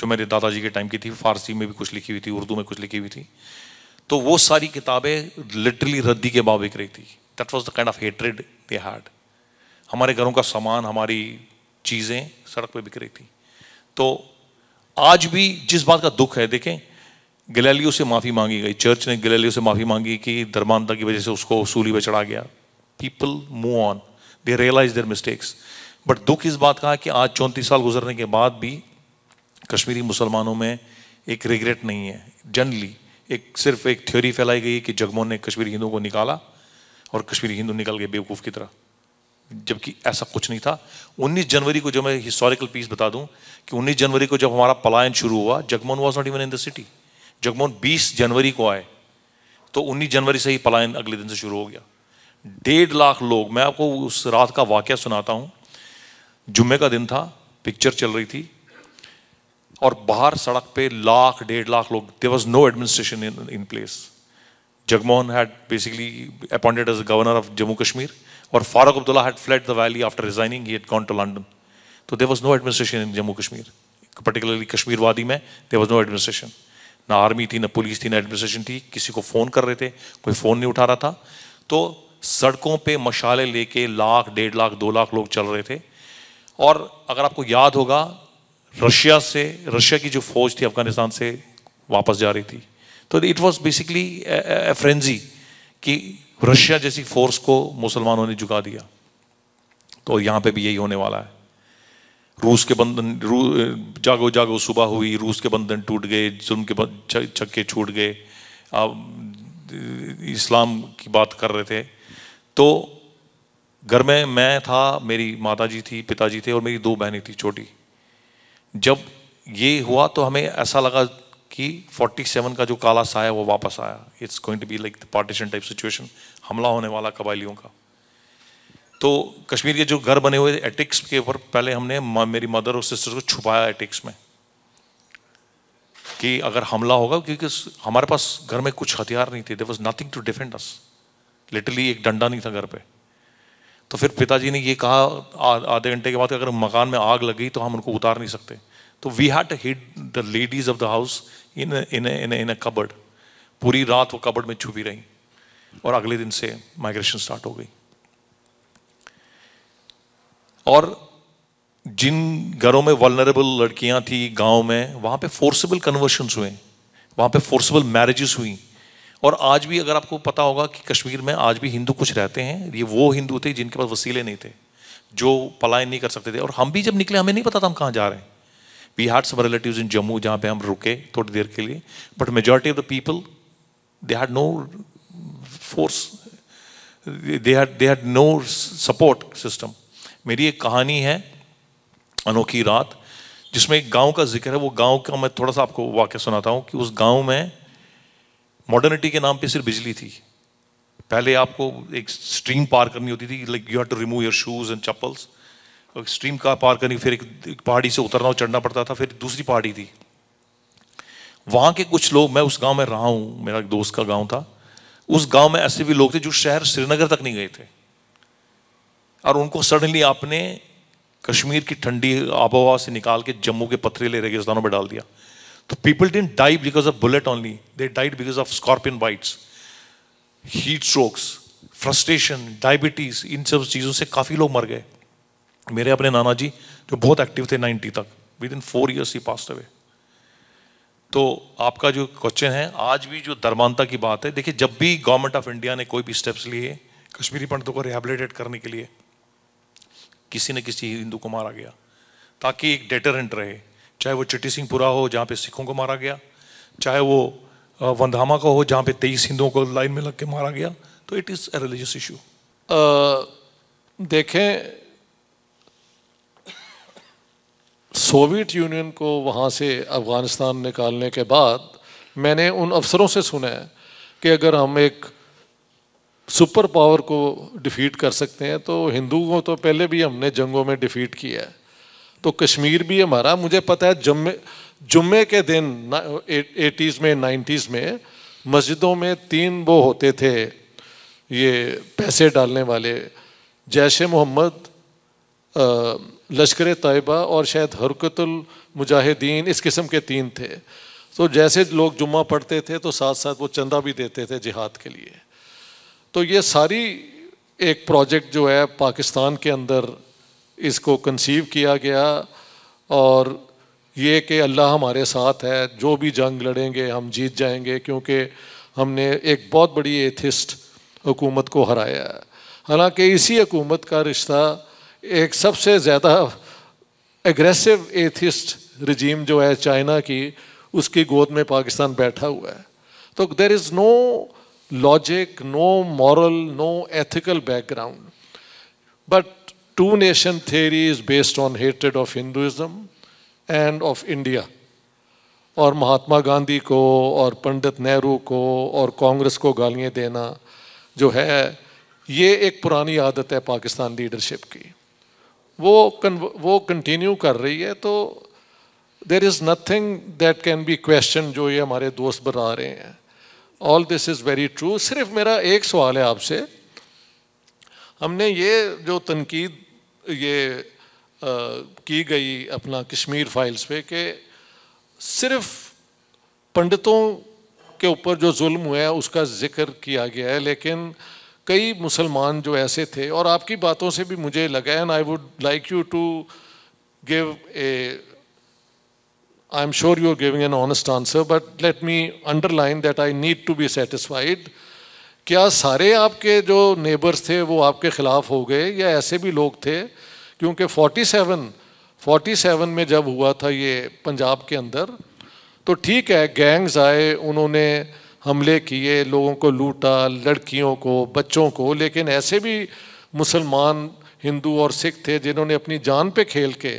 जो मेरे दादाजी के टाइम की थी फारसी में भी कुछ लिखी हुई थी उर्दू में कुछ लिखी हुई थी तो वो सारी किताबें लिटरली रद्दी के भाव बिक रही थी that was the kind of hatred they had हमारे घरों का सामान हमारी चीज़ें सड़क पर बिक रही थी तो आज भी जिस बात का दुख है देखें गलेलियो से माफ़ी मांगी गई चर्च ने गलेलियों से माफ़ी मांगी कि धर्मांतरता की वजह से उसको सूली पर चढ़ा गया people move on they realize their mistakes but दुख इस बात का है कि आज चौंतीस साल गुजरने के बाद भी कश्मीरी मुसलमानों में एक रिग्रेट नहीं है जनरली एक सिर्फ एक थ्योरी फैलाई गई कि जगमोहन ने कश्मीरी हिंदुओं को निकाला और कश्मीरी हिंदू निकल गए बेवकूफ़ की तरह जबकि ऐसा कुछ नहीं था 19 जनवरी को जो मैं हिस्टोरिकल पीस बता दूं कि 19 जनवरी को जब हमारा पलायन शुरू हुआ Jagmohan was not even in the city Jagmohan 20 जनवरी को आए तो 19 जनवरी से ही पलायन अगले दिन से शुरू हो गया डेढ़ लाख लोग मैं आपको उस रात का वाक़ सुनाता हूँ जुम्मे का दिन था पिक्चर चल रही थी और बाहर सड़क पे लाख डेढ़ लाख लोग there was no administration in in place Jagmohan had basically appointed as governor of Jammu Kashmir और Farooq Abdullah had fled the valley after resigning he gone to London तो there was no administration in Jammu Kashmir particularly Kashmir वादी में देर वॉज नो एडमिनिस्ट्रेशन ना army थी ना police थी ना administration थी किसी को फ़ोन कर रहे थे कोई फ़ोन नहीं उठा रहा था तो सड़कों पर मशाले लेके लाख डेढ़ लाख दो लाख लोग चल रहे थे और अगर आपको याद होगा रशिया से रशिया की जो फौज थी अफगानिस्तान से वापस जा रही थी तो इट वॉज बेसिकली फ्रेंजी कि रशिया जैसी फोर्स को मुसलमानों ने झुका दिया तो यहाँ पे भी यही होने वाला है रूस के बंधन रू जागो जागो सुबह हुई रूस के बंधन टूट गए जुल्म के छक्के छूट गए अब इस्लाम की बात कर रहे थे तो घर में मैं था मेरी माता जी थी पिताजी थे और मेरी दो बहनें थी छोटी जब ये हुआ तो हमें ऐसा लगा कि 47 का जो काला साया वो वापस आया it's going to be like partition type situation हमला होने वाला कबायलियों का तो कश्मीर के जो घर बने हुए एटिक्स के ऊपर पहले हमने मेरी मदर और सिस्टर को छुपाया एटिक्स में कि अगर हमला होगा क्योंकि हमारे पास घर में कुछ हथियार नहीं थे there was nothing to defend us literally एक डंडा नहीं था घर पर तो फिर पिताजी ने ये कहा आधे घंटे के बाद अगर मकान में आग लग गई तो हम उनको उतार नहीं सकते तो we had hit the ladies of the house in in in in a cupboard पूरी रात वो कबर्ड में छुपी रही और अगले दिन से माइग्रेशन स्टार्ट हो गई और जिन घरों में वलनरेबल लड़कियां थी गांव में वहां पे फोर्सेबल कन्वर्शन हुए वहां पे फोर्सेबल मैरिजेस हुई और आज भी अगर आपको पता होगा कि कश्मीर में आज भी हिंदू कुछ रहते हैं ये वो हिंदू थे जिनके पास वसीले नहीं थे जो पलायन नहीं कर सकते थे और हम भी जब निकले हमें नहीं पता था हम कहाँ जा रहे हैं we had some relative in Jammu जहाँ पे हम रुके थोड़ी देर के लिए but majority of the people they had no force they had they had no support system मेरी एक कहानी है अनोखी रात जिसमें एक गांव का जिक्र है वो गांव का मैं थोड़ा सा आपको वाक्य सुनाता हूँ कि उस गांव में मॉडर्निटी के नाम पे सिर्फ बिजली थी पहले आपको एक स्ट्रीम पार करनी होती थी like you have to remove your shoes and chappals stream का पार करनी फिर एक, एक पहाड़ी से उतरना और चढ़ना पड़ता था फिर दूसरी पहाड़ी थी वहाँ के कुछ लोग मैं उस गांव में रहा हूँ मेरा एक दोस्त का गांव था उस गांव में ऐसे भी लोग थे जो शहर श्रीनगर तक नहीं गए थे और उनको सडनली आपने कश्मीर की ठंडी आबोहवा से निकाल के जम्मू के पथरीले रेगिस्तानों में डाल दिया The people didn't die because of bullet only. They died because of scorpion bites, heat strokes, frustration diabetes इन सब चीज़ों से काफ़ी लोग मर गए मेरे अपने नाना जी जो बहुत एक्टिव थे 90 तक within four years he pass away तो आपका जो क्वेश्चन है आज भी जो धर्मांता की बात है देखिए जब भी गवर्नमेंट ऑफ इंडिया ने कोई भी स्टेप्स लिए कश्मीरी पंडितों को रिहेबिलिटेट करने के लिए किसी न किसी हिंदू को मारा गया ताकि एक डेटरेंट रहे चाहे वो चिट्टी सिंहपुरा हो जहाँ पे सिखों को मारा गया चाहे वो वंधामा का हो जहाँ पे तेईस हिंदुओं को लाइन में लग के मारा गया तो it is a religious issue देखें सोवियत यूनियन को वहाँ से अफ़गानिस्तान निकालने के बाद मैंने उन अफसरों से सुना है कि अगर हम एक सुपर पावर को डिफ़ीट कर सकते हैं तो हिंदुओं को तो पहले भी हमने जंगों में डिफ़ीट किया है तो कश्मीर भी हमारा मुझे पता है जुम्मे जुम्मे के दिन एटीज़ में नाइन्टीज़ में मस्जिदों में तीन वो होते थे ये पैसे डालने वाले जैश मोहम्मद लश्कर तयबा और शायद हरकतुल मुजाहिदीन इस किस्म के तीन थे तो जैसे लोग जुम्मा पढ़ते थे तो साथ साथ वो चंदा भी देते थे जिहाद के लिए तो ये सारी एक प्रोजेक्ट जो है पाकिस्तान के अंदर इसको कंसीव किया गया और ये कि अल्लाह हमारे साथ है जो भी जंग लड़ेंगे हम जीत जाएंगे क्योंकि हमने एक बहुत बड़ी एथिस्ट हुकूमत को हराया है हालांकि इसी हकूमत का रिश्ता एक सबसे ज़्यादा एग्रेसिव एथिस्ट रजीम जो है चाइना की उसकी गोद में पाकिस्तान बैठा हुआ है तो there is no logic no moral no ethical background but two nation theory is based on hatred of Hinduism and of India. और महात्मा गांधी को और पंडित नेहरू को और कांग्रेस को गालियाँ देना जो है ये एक पुरानी आदत है पाकिस्तान लीडरशिप की वो कन, वो कंटिन्यू कर रही है तो there is nothing that can be question जो ये हमारे दोस्त बना रहे हैं all this is very true सिर्फ मेरा एक सवाल है आपसे हमने ये जो तनकीद ये आ, की गई अपना कश्मीर फाइल्स पे कि सिर्फ पंडितों के ऊपर जो जुल्म हुआ है उसका जिक्र किया गया है लेकिन कई मुसलमान जो ऐसे थे और आपकी बातों से भी मुझे लगा and I would like you to I am sure you are giving an honest answer but let me underline that I need to be satisfied क्या सारे आपके जो नेबर्स थे वो आपके ख़िलाफ़ हो गए या ऐसे भी लोग थे क्योंकि 47 47 में जब हुआ था ये पंजाब के अंदर तो ठीक है गैंग्स आए उन्होंने हमले किए लोगों को लूटा लड़कियों को बच्चों को लेकिन ऐसे भी मुसलमान हिंदू और सिख थे जिन्होंने अपनी जान पे खेल के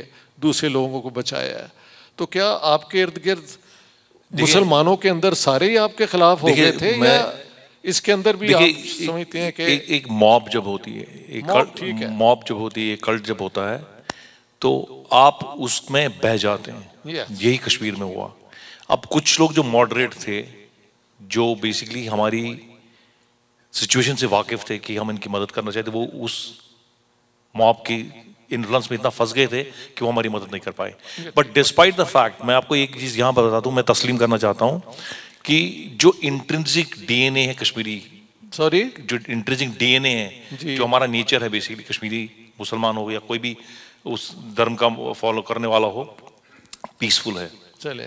दूसरे लोगों को बचाया है तो क्या आपके इर्द गिर्द मुसलमानों के अंदर सारे ही आपके खिलाफ हो गए थे या इसके अंदर भी आप समझते हैं कि एक, एक मॉब जब होती है एक मॉब मॉब जब होती है कल्ट जब होता है तो आप उसमें बह जाते हैं यही कश्मीर में हुआ अब कुछ लोग जो मॉडरेट थे जो बेसिकली हमारी सिचुएशन से वाकिफ थे कि हम इनकी मदद करना चाहते वो उस मॉब की इन्फ्लुएंस में इतना फंस गए थे कि वो हमारी मदद नहीं कर पाए बट डिस्पाइट द फैक्ट मैं आपको एक चीज़ यहां पर बताता हूँ मैं तस्लीम करना चाहता हूँ कि जो इंट्रेंसिक डीएनए है कश्मीरी सॉरी जो इंट्रेंसिक डीएनए है जो हमारा नेचर है बेसिकली कश्मीरी मुसलमान हो या कोई भी उस धर्म का फॉलो करने वाला हो पीसफुल है चले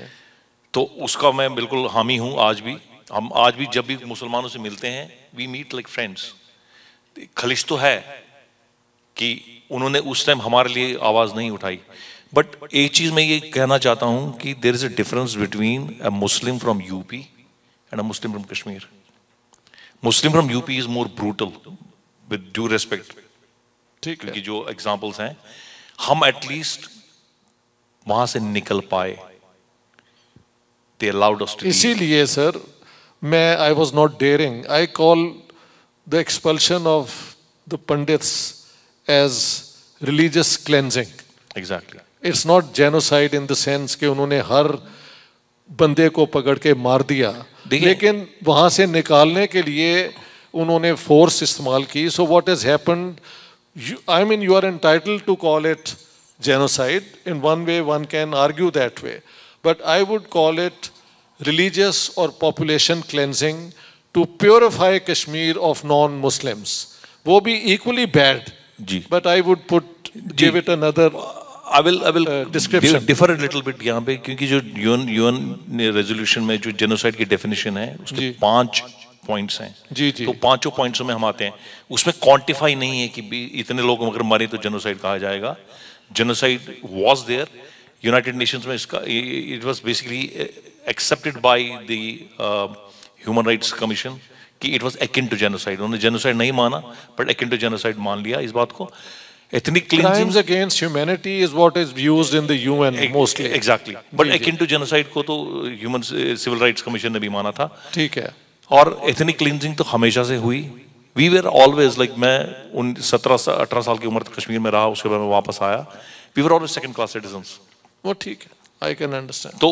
तो उसका मैं बिल्कुल हामी हूँ आज भी हम आज भी जब भी मुसलमानों से मिलते हैं वी मीट लाइक फ्रेंड्स खलिश तो है कि उन्होंने उस टाइम हमारे लिए आवाज़ नहीं उठाई बट एक चीज मैं ये कहना चाहता हूं कि there is a difference between a Muslim from UP and a Muslim from Kashmir Muslim from UP is more brutal with due respect ठीक है जो एग्जाम्पल्स हैं हम एटलीस्ट वहां से निकल पाए दे अलाउड इसीलिए सर मैं I was not daring I call the expulsion of the Pandit as religious cleansing exactly it's not genocide in the sense कि उन्होंने हर बंदे को पकड़ के मार दिया लेकिन वहां से निकालने के लिए उन्होंने फोर्स इस्तेमाल की so what is happened I mean you are entitled to call it genocide in one way one can argue that way but I would call it religious और population cleansing to purify Kashmir of non Muslims वो भी equally bad जी but I would put give it another I will I will description differ a little bit यहाँ पे क्योंकि जो UN UN resolution में जो जेनोसाइड की डेफिनेशन है उसके पांच पॉइंट्स हैं जी जी तो पांचों पॉइंट्स में हम आते हैं उसमें क्वांटिफाई नहीं है कि इतने लोग अगर मरे तो जेनोसाइड कहा जाएगा genocide was there United Nations में इसका it was basically accepted by the human rights commission कि it was akin to genocide उन्होंने जेनोसाइड नहीं माना बट अकिन टू जेनोसाइड मान लिया इस बात को ethnic cleansing. Crimes against humanity is what is used in the UN e mostly. Exactly. But akin to genocide ko to Human Civil Rights Commission ne bhi mana tha. ठीक है. और ethnic cleansing तो हमेशा से हुई. We were always like मैं उन 17 से 18 साल की उम्र तक कश्मीर में रहा उसके बाद मैं वापस आया. We were always second class citizens. वो ठीक है. I can understand. तो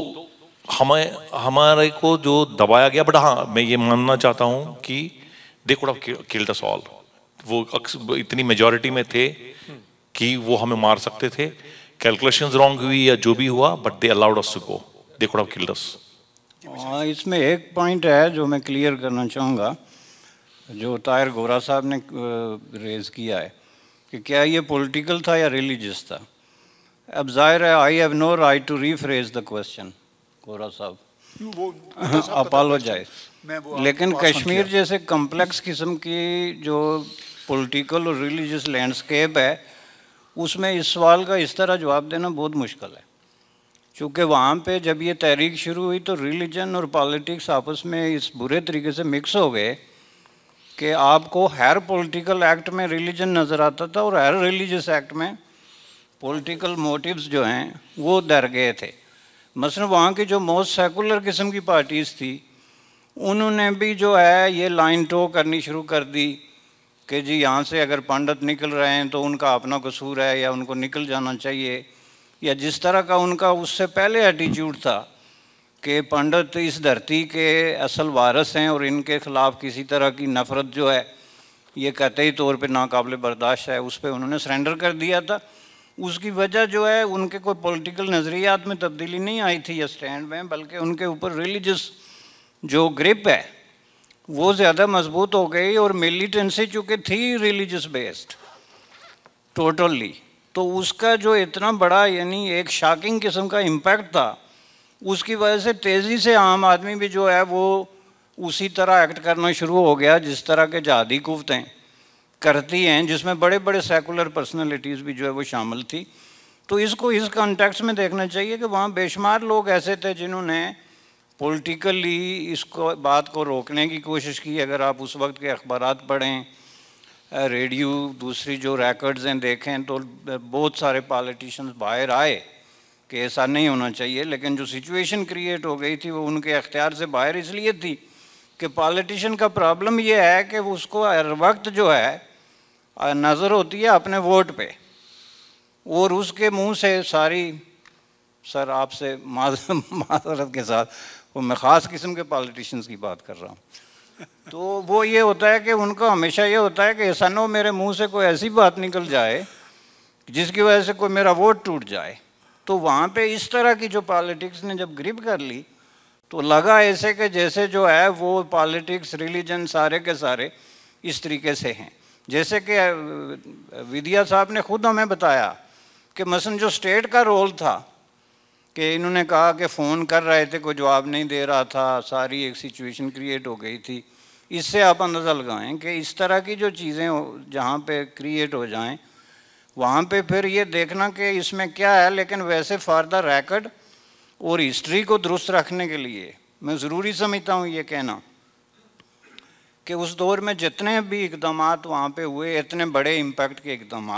हमें हमारे को जो दबाया गया बट हाँ मैं ये मानना चाहता हूँ कि they could have killed us all वो इतनी मेजोरिटी में थे कि वो हमें मार सकते थे कैलकुलेशन रॉन्ग हुई या जो भी हुआ but they allowed us to go they could have killed us इसमें एक पॉइंट है जो मैं क्लियर करना चाहूँगा जो तायर गोरा साहब ने रेज किया है कि क्या ये पॉलिटिकल था या रिलीजियस था अब जाहिर है I have no right to rephrase the question गोरा साहब अपोलोजाइज लेकिन कश्मीर जैसे कम्प्लेक्स किस्म की जो पॉलिटिकल और रिलीजियस लैंडस्केप है उसमें इस सवाल का इस तरह जवाब देना बहुत मुश्किल है क्योंकि वहाँ पे जब ये तहरीक शुरू हुई तो रिलीजन और पॉलिटिक्स आपस में इस बुरे तरीके से मिक्स हो गए कि आपको हर पॉलिटिकल एक्ट में रिलीजन नज़र आता था और हर रिलीजियस एक्ट में पॉलिटिकल मोटिव्स जो हैं वो डर गए थे मसलन वहाँ की जो मोस्ट सेकुलर किस्म की पार्टीज़ थी उन्होंने भी जो है ये लाइन टो करनी शुरू कर दी कि जी यहाँ से अगर पंडित निकल रहे हैं तो उनका अपना कसूर है या उनको निकल जाना चाहिए या जिस तरह का उनका उससे पहले एटीट्यूड था कि पंडित इस धरती के असल वारस हैं और इनके ख़िलाफ़ किसी तरह की नफ़रत जो है ये कतई तौर पे नाकबले बर्दाश्त है उस पर उन्होंने सरेंडर कर दिया था उसकी वजह जो है उनके कोई पॉलिटिकल नज़रियात में तब्दीली नहीं आई थी या स्टैंड में बल्कि उनके ऊपर रिलीजस जो ग्रिप है वो ज़्यादा मजबूत हो गई और मिलिटेंसी चूँकि थी रिलीजियस बेस्ड टोटली तो उसका जो इतना बड़ा यानी एक शॉकिंग किस्म का इम्पैक्ट था उसकी वजह से तेज़ी से आम आदमी भी जो है वो उसी तरह एक्ट करना शुरू हो गया जिस तरह के जादी कुफ्तें करती हैं जिसमें बड़े बड़े सेकुलर पर्सनैलिटीज़ भी जो है वो शामिल थी तो इसको इस कॉन्टेक्स्ट में देखना चाहिए कि वहाँ बेशुमार लोग ऐसे थे जिन्होंने पॉलिटिकली इसको बात को रोकने की कोशिश की अगर आप उस वक्त के अखबार पढ़ें रेडियो दूसरी जो रैकर्ड्स हैं देखें तो बहुत सारे पॉलिटिशियंस बाहर आए कि ऐसा नहीं होना चाहिए लेकिन जो सिचुएशन क्रिएट हो गई थी वो उनके अख्तियार से बाहर इसलिए थी कि पॉलिटिशियन का प्रॉब्लम ये है कि उसको हर वक्त जो है नज़र होती है अपने वोट पे और उसके मुंह से सारी सर आपसे माजरत के साथ वो मैं ख़ास किस्म के पॉलिटिशियंस की बात कर रहा हूँ तो वो ये होता है कि उनका हमेशा ये होता है कि सनो मेरे मुंह से कोई ऐसी बात निकल जाए जिसकी वजह से कोई मेरा वोट टूट जाए तो वहाँ पे इस तरह की जो पॉलिटिक्स ने जब ग्रिप कर ली तो लगा ऐसे कि जैसे जो है वो पॉलिटिक्स रिलीजन सारे के सारे इस तरीके से हैं जैसे कि विदिया साहब ने खुद हमें बताया कि मसन जो स्टेट का रोल था कि इन्होंने कहा कि फ़ोन कर रहे थे कोई जवाब नहीं दे रहा था सारी एक सिचुएशन क्रिएट हो गई थी इससे आप अंदाज़ा लगाएं कि इस तरह की जो चीज़ें जहाँ पे क्रिएट हो जाएं वहाँ पे फिर ये देखना कि इसमें क्या है लेकिन वैसे फॉर द रैकड और हिस्ट्री को दुरुस्त रखने के लिए मैं ज़रूरी समझता हूँ ये कहना कि उस दौर में जितने भी इकदाम वहाँ पे हुए इतने बड़े इम्पैक्ट के इकदाम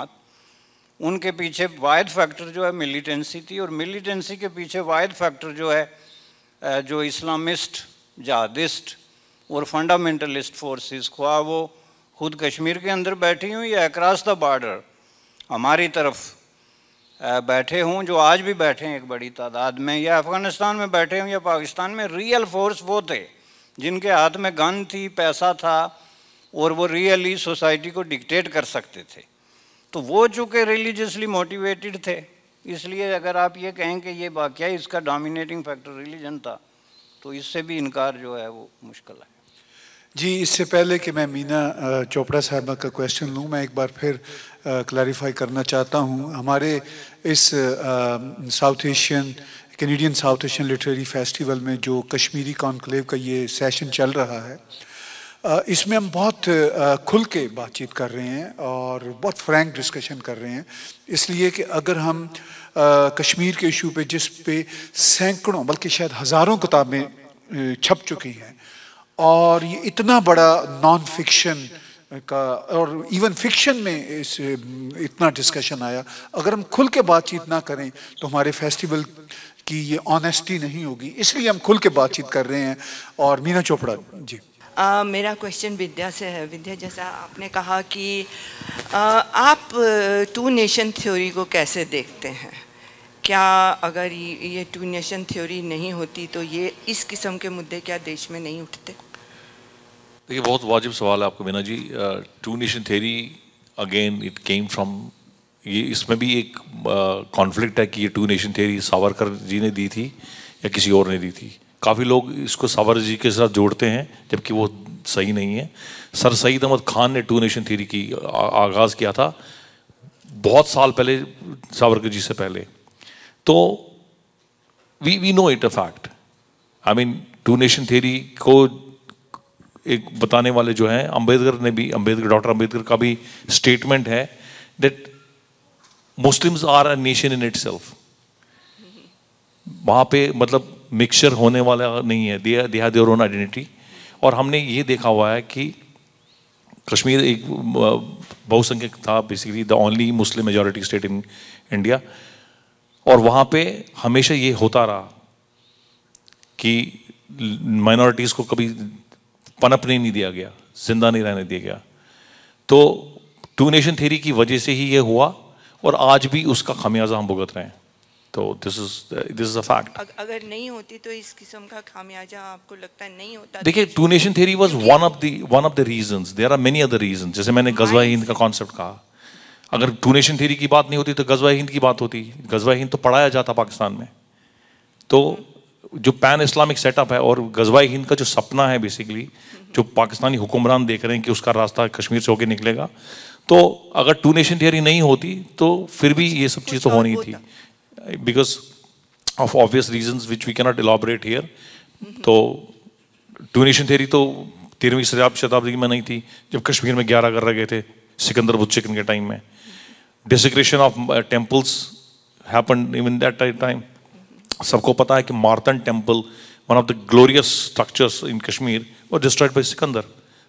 उनके पीछे वायद फैक्टर जो है मिलिटेंसी थी और मिलिटेंसी के पीछे वायद फैक्टर जो है जो इस्लामिस्ट जहादिस्ट और फंडामेंटलिस्ट फोर्सेस ख्वा वो खुद कश्मीर के अंदर बैठी हूँ या अक्रॉस द बॉर्डर हमारी तरफ बैठे हों जो आज भी बैठे हैं एक बड़ी तादाद में या अफ़गानिस्तान में बैठे हूँ या पाकिस्तान में रियल फोर्स वो थे जिनके हाथ में गन थी पैसा था और वो रियली सोसाइटी को डिक्टेट कर सकते थे तो वो चूँकि रिलीजियसली मोटिवेटेड थे इसलिए अगर आप ये कहें कि ये वाक्य इसका डोमिनेटिंग फैक्टर रिलीजन था तो इससे भी इनकार जो है वो मुश्किल है जी इससे पहले कि मैं मीना चोपड़ा साहबा का क्वेश्चन लूँ मैं एक बार फिर क्लैरिफाई करना चाहता हूँ हमारे इस South Asian Canadian South Asian literary festival में जो कश्मीरी कॉन्क्लेव का ये सेशन चल रहा है इसमें हम बहुत खुल के बातचीत कर रहे हैं और बहुत फ्रैंक डिस्कशन कर रहे हैं इसलिए कि अगर हम कश्मीर के इशू पे जिस पे सैकड़ों बल्कि शायद हज़ारों किताबें छप चुकी हैं और ये इतना बड़ा नॉन फिक्शन का और इवन फिक्शन में इस इतना डिस्कशन आया अगर हम खुल के बातचीत ना करें तो हमारे फेस्टिवल की ये ऑनेस्टी नहीं होगी इसलिए हम खुल के बातचीत कर रहे हैं और मीना चोपड़ा जी मेरा क्वेश्चन विद्या से है विद्या जैसा आपने कहा कि uh, आप टू नेशन थ्योरी को कैसे देखते हैं क्या अगर ये टू नेशन थ्योरी नहीं होती तो ये इस किस्म के मुद्दे क्या देश में नहीं उठते देखिए बहुत वाजिब सवाल है आपको Meena ji two nation theory again it came from ये इसमें भी एक कॉन्फ्लिक्ट uh, है कि ये two nation theory Savarkar ji ने दी थी या किसी और ने दी थी काफ़ी लोग इसको सावर जी के साथ जोड़ते हैं जबकि वो सही नहीं है सर सईद अहमद खान ने टू नेशन थ्योरी की आगाज़ किया था बहुत साल पहले सावरकर जी से पहले तो we we know it a fact I mean two nation theory को एक बताने वाले जो हैं अंबेडकर ने भी अंबेडकर डॉक्टर अंबेडकर का भी स्टेटमेंट है that Muslims are a nation in itself वहाँ पे मतलब मिक्सचर होने वाला नहीं है दिया दिया देर ओन आइडेंटिटी और हमने ये देखा हुआ है कि कश्मीर एक बहुसंख्यक था basically the only Muslim majority state in India और वहाँ पे हमेशा ये होता रहा कि माइनॉरिटीज़ को कभी पनपने नहीं दिया गया जिंदा नहीं रहने दिया गया तो टू नेशन थेरी की वजह से ही ये हुआ और आज भी उसका खमियाजा हम भुगत रहे हैं तो this is this is a fact अगर नहीं होती तो इस किस्म का खामियाजा आपको लगता है नहीं होता देखिए two nation theory was one of the one of the reasons there are many other reasons जैसे मैंने गजवा हिंद का कांसेप्ट कहा अगर टू नेशन थ्योरी की बात नहीं होती तो गजवा हिंद की बात होती गजवा हिंद तो पढ़ाया जाता पाकिस्तान में तो जो पैन इस्लामिक सेटअप है और गजवा हिंद का जो सपना है बेसिकली जो पाकिस्तानी हुक्मरान देख रहे हैं कि उसका रास्ता कश्मीर से होकर निकलेगा तो अगर टू नेशन थियरी नहीं होती तो फिर भी ये सब चीज़ तो होनी थी because of obvious reasons which we cannot elaborate here. तो डोनेशन थेरी तो तेरहवीं शताब्दी शताब्दी में नहीं थी जब कश्मीर में ग्यारह कर गए थे सिकंदर चिकन के टाइम में desecration of temples happen even that time सबको पता है कि Martand temple one of the glorious structures in Kashmir और डिस्ट्रॉयड बाई सिकंदर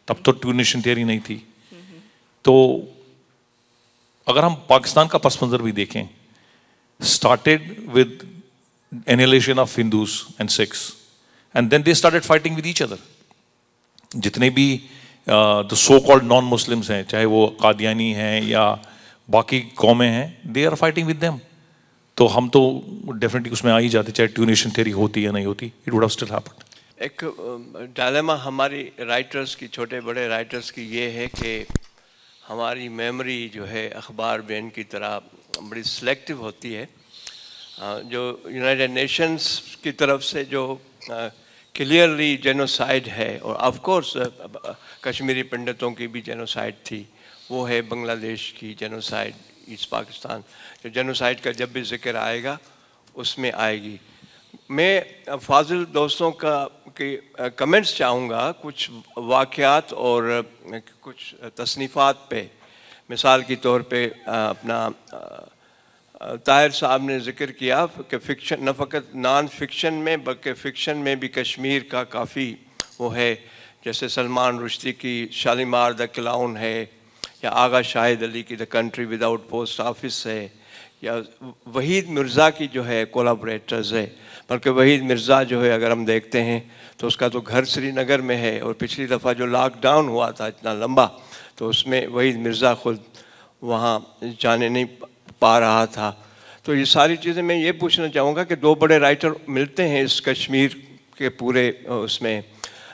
तब तो ट्यूनेशन थियरी नहीं थी तो अगर हम पाकिस्तान का पस मंजर भी देखें started with annihilation of Hindus and Sikhs. And then they started fighting with each other. जितने भी the so-called non-Muslims हैं चाहे वो कादियानी हैं या बाकी कौमें हैं they are fighting with them. तो हम तो डेफिनेटली उसमें आ ही जाते चाहे ट्यूनेशन थ्योरी होती या नहीं होती it would have still happen एक डायलेमा हमारी राइटर्स की छोटे बड़े राइटर्स की ये है कि हमारी मेमोरी जो है अखबार बैन की तरह बड़ी सिलेक्टिव होती है जो यूनाइटेड नेशंस की तरफ से जो क्लियरली जेनोसाइड है और ऑफ कोर्स कश्मीरी पंडितों की भी जेनोसाइड थी वो है बांग्लादेश की जेनोसाइड ईस्ट पाकिस्तान जो जेनोसाइड का जब भी जिक्र आएगा उसमें आएगी मैं फाजिल दोस्तों का के कमेंट्स चाहूँगा कुछ वाक़ात और कुछ तसनीफ़ात पे मिसाल के तौर पे अपना ताहिर साहब ने जिक्र किया कि फिक्शन न फकत नॉन फिक्शन में बल्कि फिक्शन में भी कश्मीर का काफ़ी वो है जैसे सलमान रुश्ती की शालीमार द क्लाउन है या आगा शाहिद अली की the country without post office है या वहीद मिर्ज़ा की जो है कोलाबरेटर्स है बल्कि वहीद मिर्ज़ा जो है अगर हम देखते हैं तो उसका तो घर श्रीनगर में है और पिछली दफ़ा जो लॉकडाउन हुआ था इतना लंबा तो उसमें वहीद मिर्ज़ा खुद वहाँ जाने नहीं पा रहा था तो ये सारी चीज़ें मैं ये पूछना चाहूँगा कि दो बड़े राइटर मिलते हैं इस कश्मीर के पूरे उसमें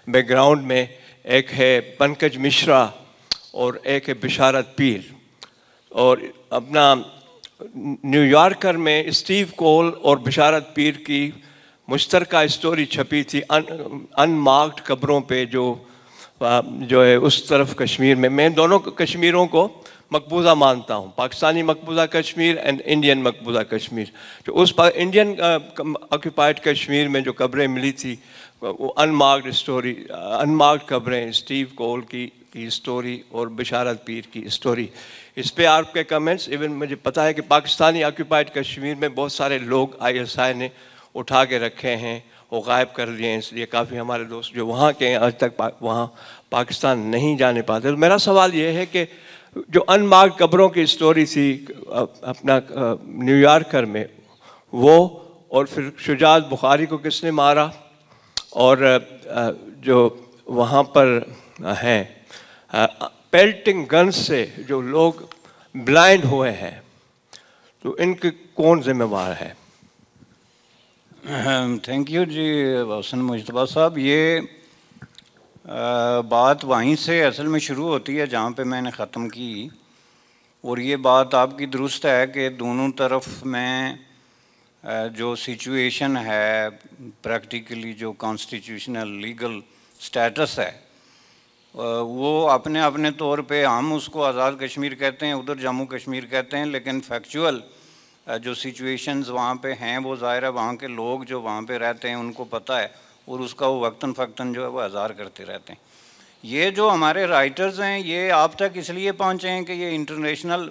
बैकग्राउंड में एक है पंकज मिश्रा और एक है बिशारत पीर और अपना न्यूयॉर्कर में स्टीव कोल और बिशारत पीर की मुश्तरक स्टोरी छपी थी अन अनमार्क्ड कब्रों पे जो जो है उस तरफ कश्मीर में मैं दोनों कश्मीरों को मकबूजा मानता हूँ पाकिस्तानी मकबूजा कश्मीर एंड इंडियन मकबूजा कश्मीर तो उस इंडियन ऑक्यूपाइड कश्मीर में जो कब्रें मिली थी वो अनमार्क्ड स्टोरी अनमार्क्ड कब्रें स्टीव कोल की की स्टोरी और बिशारत पीर की स्टोरी इस पे आपके कमेंट्स इवन मुझे पता है कि पाकिस्तानी ऑक्यूपाइड कश्मीर में बहुत सारे लोग आईएसआई ने उठा के रखे हैं वो गायब कर दिए हैं इसलिए काफ़ी हमारे दोस्त जो वहाँ के हैं आज तक पा, वहाँ पाकिस्तान नहीं जाने पाते तो मेरा सवाल ये है कि जो अनमार्ग कब्रों की स्टोरी थी अपना न्यूयॉर्कर में वो और फिर शुजात बुखारी को किसने मारा और जो वहाँ पर हैं पेल्टिंग गन से जो लोग ब्लाइंड हुए हैं तो इनके कौन जिम्मेवार है थैंक यू जी हसन मुशतबा साहब ये आ, बात वहीं से असल में शुरू होती है जहाँ पे मैंने ख़त्म की और ये बात आपकी दुरुस्त है कि दोनों तरफ में जो सिचुएशन है प्रैक्टिकली जो कॉन्स्टिट्यूशनल लीगल स्टेटस है वो अपने अपने तौर पे हम उसको आज़ाद कश्मीर कहते हैं उधर जम्मू कश्मीर कहते हैं लेकिन फैक्चुअल जो सिचुएशंस वहाँ पे हैं वो ज़ाहिर है वहाँ के लोग जो वहाँ पे रहते हैं उनको पता है और उसका वो वक्ता फ़क्ता जो है वो आज़ार करते रहते हैं ये जो हमारे राइटर्स हैं ये आप तक इसलिए पहुँचे हैं कि ये इंटरनेशनल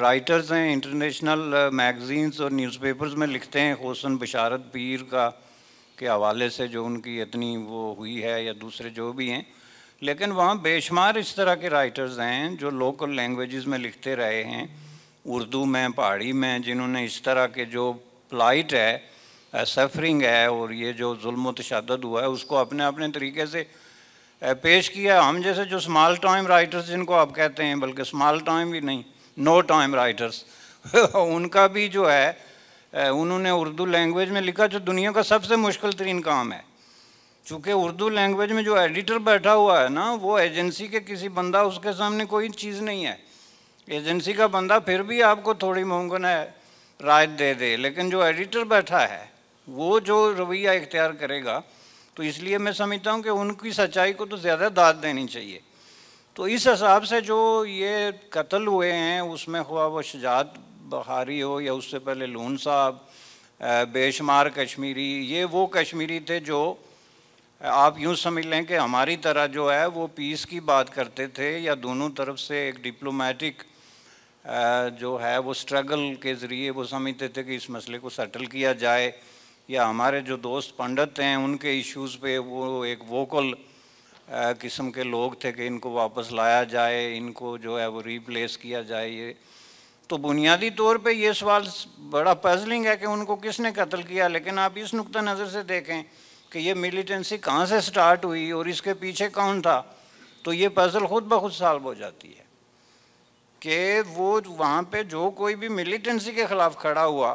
राइटर्स हैं इंटरनेशनल मैगज़ीन्स और न्यूज़पेपर्स में लिखते हैं खौसन बशारत पीर का के हवाले से जो उनकी इतनी वो हुई है या दूसरे जो भी हैं लेकिन वहाँ बेशुमार इस तरह के राइटर्स हैं जो लोकल लैंग्वेजेस में लिखते रहे हैं उर्दू में पहाड़ी में जिन्होंने इस तरह के जो प्लाइट है सफरिंग है और ये जो जुल्म तशद हुआ है उसको अपने अपने तरीके से पेश किया हम जैसे जो स्मॉल टाइम राइटर्स जिनको आप कहते हैं बल्कि स्मॉल टाइम भी नहीं नो टाइम राइटर्स उनका भी जो है उन्होंने उर्दू लैंग्वेज में लिखा जो दुनिया का सबसे मुश्किल तरीन काम है चूँकि उर्दू लैंग्वेज में जो एडिटर बैठा हुआ है ना वो एजेंसी के किसी बंदा उसके सामने कोई चीज़ नहीं है एजेंसी का बंदा फिर भी आपको थोड़ी मुमकिन है राय दे दे लेकिन जो एडिटर बैठा है वो जो रवैया इख्तियार करेगा तो इसलिए मैं समझता हूँ कि उनकी सच्चाई को तो ज़्यादा दाद देनी चाहिए तो इस हिसाब से जो ये कत्ल हुए हैं उसमें हुआ वो शजात बहारी हो या उससे पहले लून साहब बेशुमार कश्मीरी ये वो कश्मीरी थे जो आप यूँ समझ लें कि हमारी तरह जो है वो पीस की बात करते थे या दोनों तरफ से एक डिप्लोमेटिक जो है वो स्ट्रगल के ज़रिए वो समझते थे कि इस मसले को सेटल किया जाए या हमारे जो दोस्त पंडित हैं उनके इश्यूज़ पे वो एक वोकल किस्म के लोग थे कि इनको वापस लाया जाए इनको जो है वो रिप्लेस किया जाए ये तो बुनियादी तौर पे ये सवाल बड़ा पजलिंग है कि उनको किसने कत्ल किया लेकिन आप इस नुक़ नज़र से देखें कि ये मिलिटेंसी कहाँ से स्टार्ट हुई और इसके पीछे कौन था तो ये पजल खुद ब खुद सॉल्व हो जाती है कि वो वहाँ पे जो कोई भी मिलिटेंसी के ख़िलाफ़ खड़ा हुआ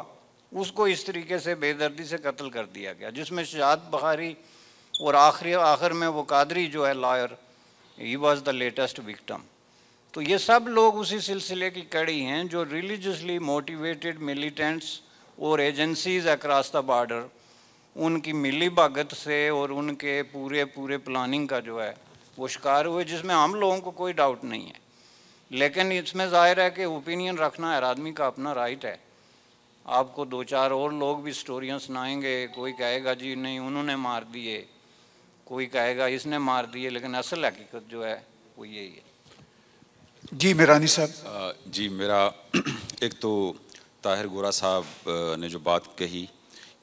उसको इस तरीके से बेदर्दी से कत्ल कर दिया गया जिसमें शाद बहारी और आखिरी आखिर में वो कादरी जो है lawyer he was the latest victim तो ये सब लोग उसी सिलसिले की कड़ी हैं जो रिलीजसली मोटिवेटेड मिलिटेंट्स और एजेंसीज अक्रॉस द बॉर्डर उनकी मिली भगत से और उनके पूरे पूरे प्लानिंग का जो है वो शिकार हुए जिसमें हम लोगों को कोई डाउट नहीं है लेकिन इसमें जाहिर है कि ओपिनियन रखना हर आदमी का अपना राइट है आपको दो चार और लोग भी स्टोरियाँ सुनाएंगे कोई कहेगा जी नहीं उन्होंने मार दिए कोई कहेगा इसने मार दिए लेकिन असल हकीकत जो है वो यही है जी मेरानी साहब जी मेरा एक तो ताहिर गोरा साहब ने जो बात कही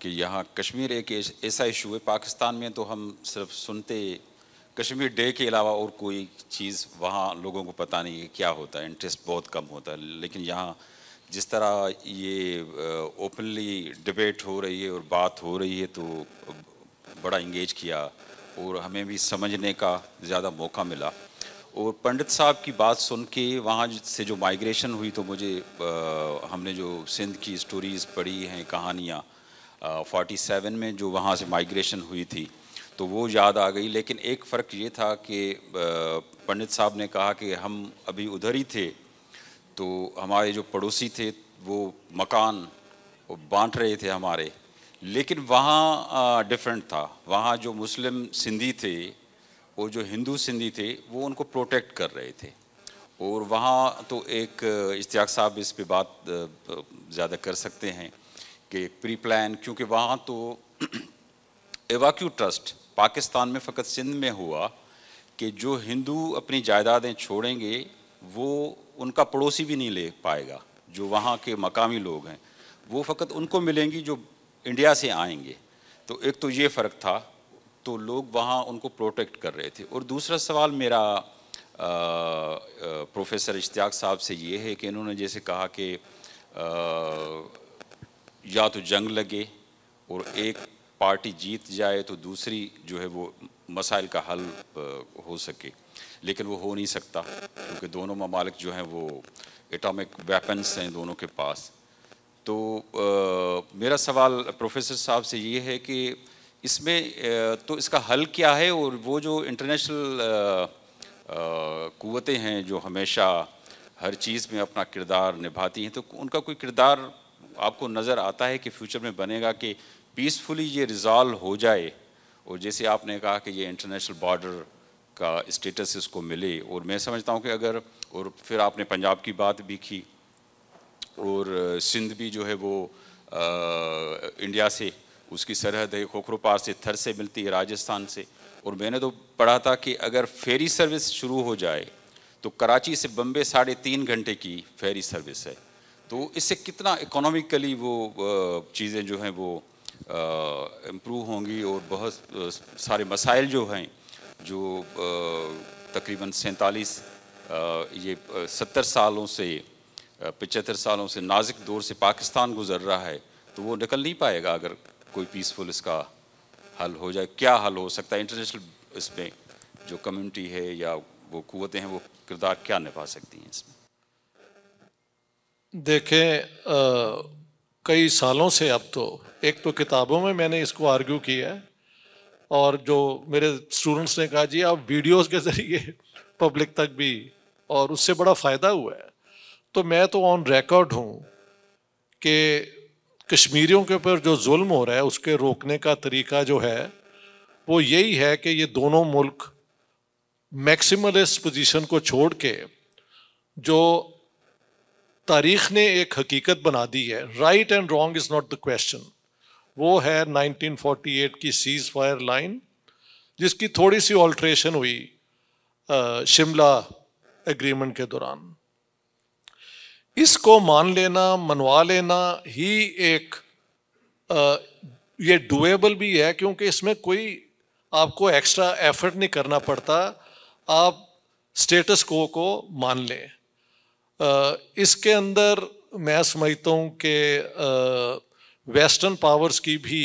कि यहाँ कश्मीर एक ऐसा इशू है पाकिस्तान में तो हम सिर्फ सुनते कश्मीर डे के अलावा और कोई चीज़ वहाँ लोगों को पता नहीं है क्या होता है इंटरेस्ट बहुत कम होता है लेकिन यहाँ जिस तरह ये ओपनली डिबेट हो रही है और बात हो रही है तो बड़ा इंगेज किया और हमें भी समझने का ज़्यादा मौका मिला और पंडित साहब की बात सुन के वहाँ से जो माइग्रेशन हुई तो मुझे आ, हमने जो सिंध की स्टोरीज़ पढ़ी हैं कहानियाँ 47 में जो वहाँ से माइग्रेशन हुई थी तो वो याद आ गई लेकिन एक फ़र्क ये था कि पंडित साहब ने कहा कि हम अभी उधर ही थे तो हमारे जो पड़ोसी थे वो मकान बांट रहे थे हमारे लेकिन वहाँ डिफरेंट था वहाँ जो मुस्लिम सिंधी थे वो जो हिंदू सिंधी थे वो उनको प्रोटेक्ट कर रहे थे और वहाँ तो एक इश्तियाक साहब इस पे बात ज़्यादा कर सकते हैं कि प्री प्लान क्योंकि वहाँ तो एवाक्यू ट्रस्ट पाकिस्तान में फ़कत सिंध में हुआ कि जो हिंदू अपनी जायदादें छोड़ेंगे वो उनका पड़ोसी भी नहीं ले पाएगा जो वहाँ के मकामी लोग हैं वो फ़कत उनको मिलेंगी जो इंडिया से आएंगे तो एक तो ये फ़र्क था तो लोग वहाँ उनको प्रोटेक्ट कर रहे थे और दूसरा सवाल मेरा आ, आ, प्रोफेसर इश्तियाक साहब से ये है कि इन्होंने जैसे कहा कि या तो जंग लगे और एक पार्टी जीत जाए तो दूसरी जो है वो मसाइल का हल हो सके लेकिन वो हो नहीं सकता क्योंकि दोनों ममालिक जो हैं वो एटॉमिक वेपन्स हैं दोनों के पास तो आ, मेरा सवाल प्रोफेसर साहब से ये है कि इसमें तो इसका हल क्या है और वो जो इंटरनेशनल कुतें हैं जो हमेशा हर चीज़ में अपना किरदार निभाती हैं तो उनका कोई किरदार आपको नज़र आता है कि फ्यूचर में बनेगा कि पीसफुली ये रिज़ॉल्व हो जाए और जैसे आपने कहा कि ये इंटरनेशनल बॉर्डर का स्टेटस इसको मिले और मैं समझता हूँ कि अगर और फिर आपने पंजाब की बात भी की और सिंध भी जो है वो आ, इंडिया से उसकी सरहद है खोखरो पार से थर से मिलती है राजस्थान से और मैंने तो पढ़ा था कि अगर फेरी सर्विस शुरू हो जाए तो कराची से बम्बे साढ़े तीन घंटे की फेरी सर्विस है तो इससे कितना इकोनॉमिकली वो चीज़ें जो हैं वो इम्प्रूव होंगी और बहुत सारे मसाइल जो हैं जो तकरीबन सैंतालीस ये सत्तर सालों से पचहत्तर सालों से नाजिक दौर से पाकिस्तान गुजर रहा है तो वो निकल नहीं पाएगा अगर कोई पीसफुल इसका हल हो जाए क्या हल हो सकता है इंटरनेशनल इसमें जो कम्युनिटी है या वो कुतें हैं वो किरदार क्या निभा सकती हैं इसमें देखें कई सालों से अब तो एक तो किताबों में मैंने इसको आर्ग्यू किया है और जो मेरे स्टूडेंट्स ने कहा जी आप वीडियोस के ज़रिए पब्लिक तक भी और उससे बड़ा फ़ायदा हुआ है तो मैं तो ऑन रिकॉर्ड हूँ कि कश्मीरियों के ऊपर जो जुल्म हो रहा है उसके रोकने का तरीका जो है वो यही है कि ये दोनों मुल्क मैक्सिमलिस्ट पोजीशन को छोड़ के जो तारीख ने एक हकीकत बना दी है right and wrong is not the question वो है 1948 की सीज फायर लाइन जिसकी थोड़ी सी ऑल्ट्रेशन हुई शिमला एग्रीमेंट के दौरान इसको मान लेना मनवा लेना ही एक आ, ये डुएबल भी है क्योंकि इसमें कोई आपको एक्स्ट्रा एफर्ट नहीं करना पड़ता आप स्टेटस को को मान लें इसके अंदर मैं समझता हूँ कि वेस्टर्न पावर्स की भी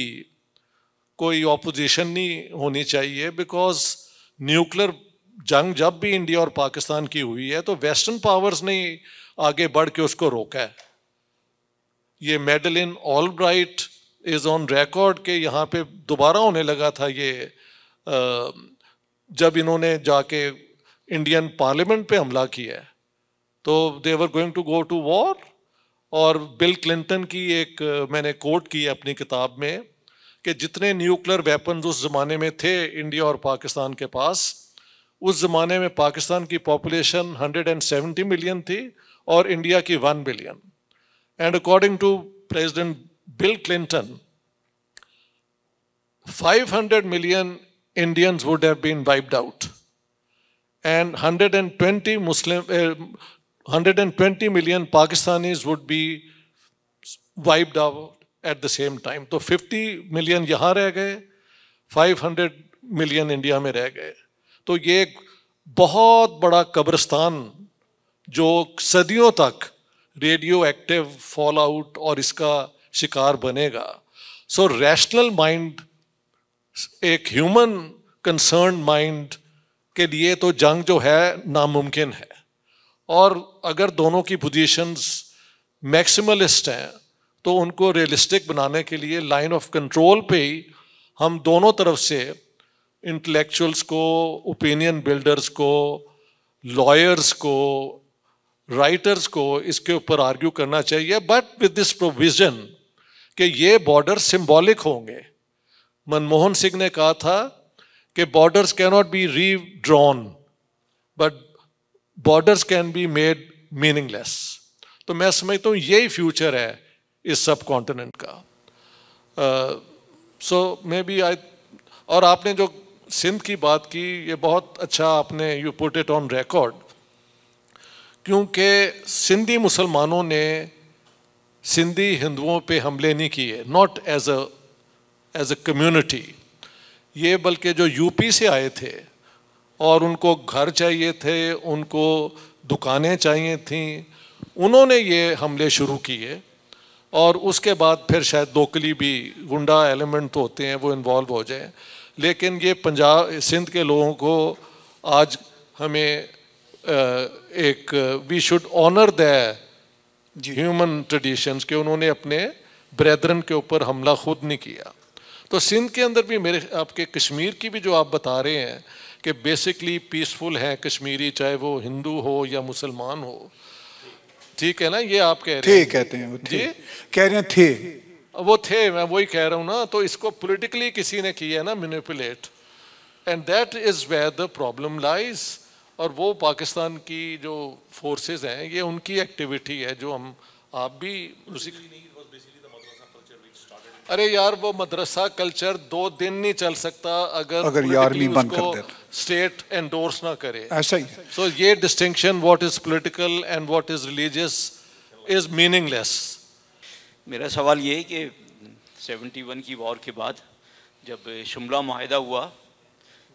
कोई ऑपोजिशन नहीं होनी चाहिए बिकॉज न्यूक्लियर जंग जब भी इंडिया और पाकिस्तान की हुई है तो वेस्टर्न पावर्स ने आगे बढ़ के उसको रोका है ये Madeleine Albright is on record के यहाँ पे दोबारा होने लगा था ये जब इन्होंने जाके इंडियन पार्लियामेंट पे हमला किया है तो they were going to go to war और बिल क्लिंटन की एक मैंने कोट की अपनी किताब में कि जितने न्यूक्लियर वेपन उस ज़माने में थे इंडिया और पाकिस्तान के पास उस ज़माने में पाकिस्तान की पॉपुलेशन 170 मिलियन थी और इंडिया की 1 billion and according to president Bill Clinton 500 million Indians would have been wiped out and 120 Muslim 120 million Pakistanis would be wiped out at the same time. तो 50 million यहाँ रह गए 500 million इंडिया में रह गए तो ये एक बहुत बड़ा कब्रस्तान जो सदियों तक रेडियो एक्टिव फॉल आउट और इसका शिकार बनेगा सो रैशनल माइंड एक ह्यूमन कंसर्न माइंड के लिए तो जंग जो है नामुमकिन है और अगर दोनों की पोजीशंस मैक्सिमलिस्ट हैं तो उनको रियलिस्टिक बनाने के लिए लाइन ऑफ कंट्रोल पे ही हम दोनों तरफ से इंटेलेक्चुअल्स को ओपिनियन बिल्डर्स को लॉयर्स को राइटर्स को इसके ऊपर आर्ग्यू करना चाहिए बट विद दिस प्रोविज़न कि ये बॉर्डर सिंबॉलिक होंगे मनमोहन सिंह ने कहा था कि borders cannot be redrawn but borders can be made meaningless तो मैं समझता हूँ यही फ्यूचर है इस सब कॉन्टिनेंट का सो मे बी आई और आपने जो सिंध की बात की ये बहुत अच्छा आपने you put it on record क्योंकि सिंधी मुसलमानों ने सिंधी हिंदुओं पे हमले नहीं किए not as a as a community ये बल्कि जो यूपी से आए थे और उनको घर चाहिए थे उनको दुकानें चाहिए थीं उन्होंने ये हमले शुरू किए और उसके बाद फिर शायद दोकली भी गुंडा एलिमेंट तो होते हैं वो इन्वॉल्व हो जाए लेकिन ये पंजाब सिंध के लोगों को आज हमें एक we should honour the human traditions के उन्होंने अपने ब्रदरन के ऊपर हमला खुद नहीं किया तो सिंध के अंदर भी मेरे आपके कश्मीर की भी जो आप बता रहे हैं कि बेसिकली पीसफुल हैं कश्मीरी चाहे वो हिंदू हो या मुसलमान हो ठीक है ना ये आप कह रहे हैं कहते हैं जी कह रहे हैं थे वो थे मैं वही कह रहा हूँ ना तो इसको पोलिटिकली किसी ने किया है ना manipulate and that is where the problem lies और वो पाकिस्तान की जो फोर्सेस हैं ये उनकी एक्टिविटी है जो हम आप भी उसी अरे यार वो मदरसा कल्चर दो दिन नहीं चल सकता अगर अगर यार बंद कर देता स्टेट एंडोर्स ना करे ऐसा ही सो ये distinction what is political and what is religious is meaningless मेरा सवाल ये है कि 71 की वॉर के बाद जब शिमला माहिदा हुआ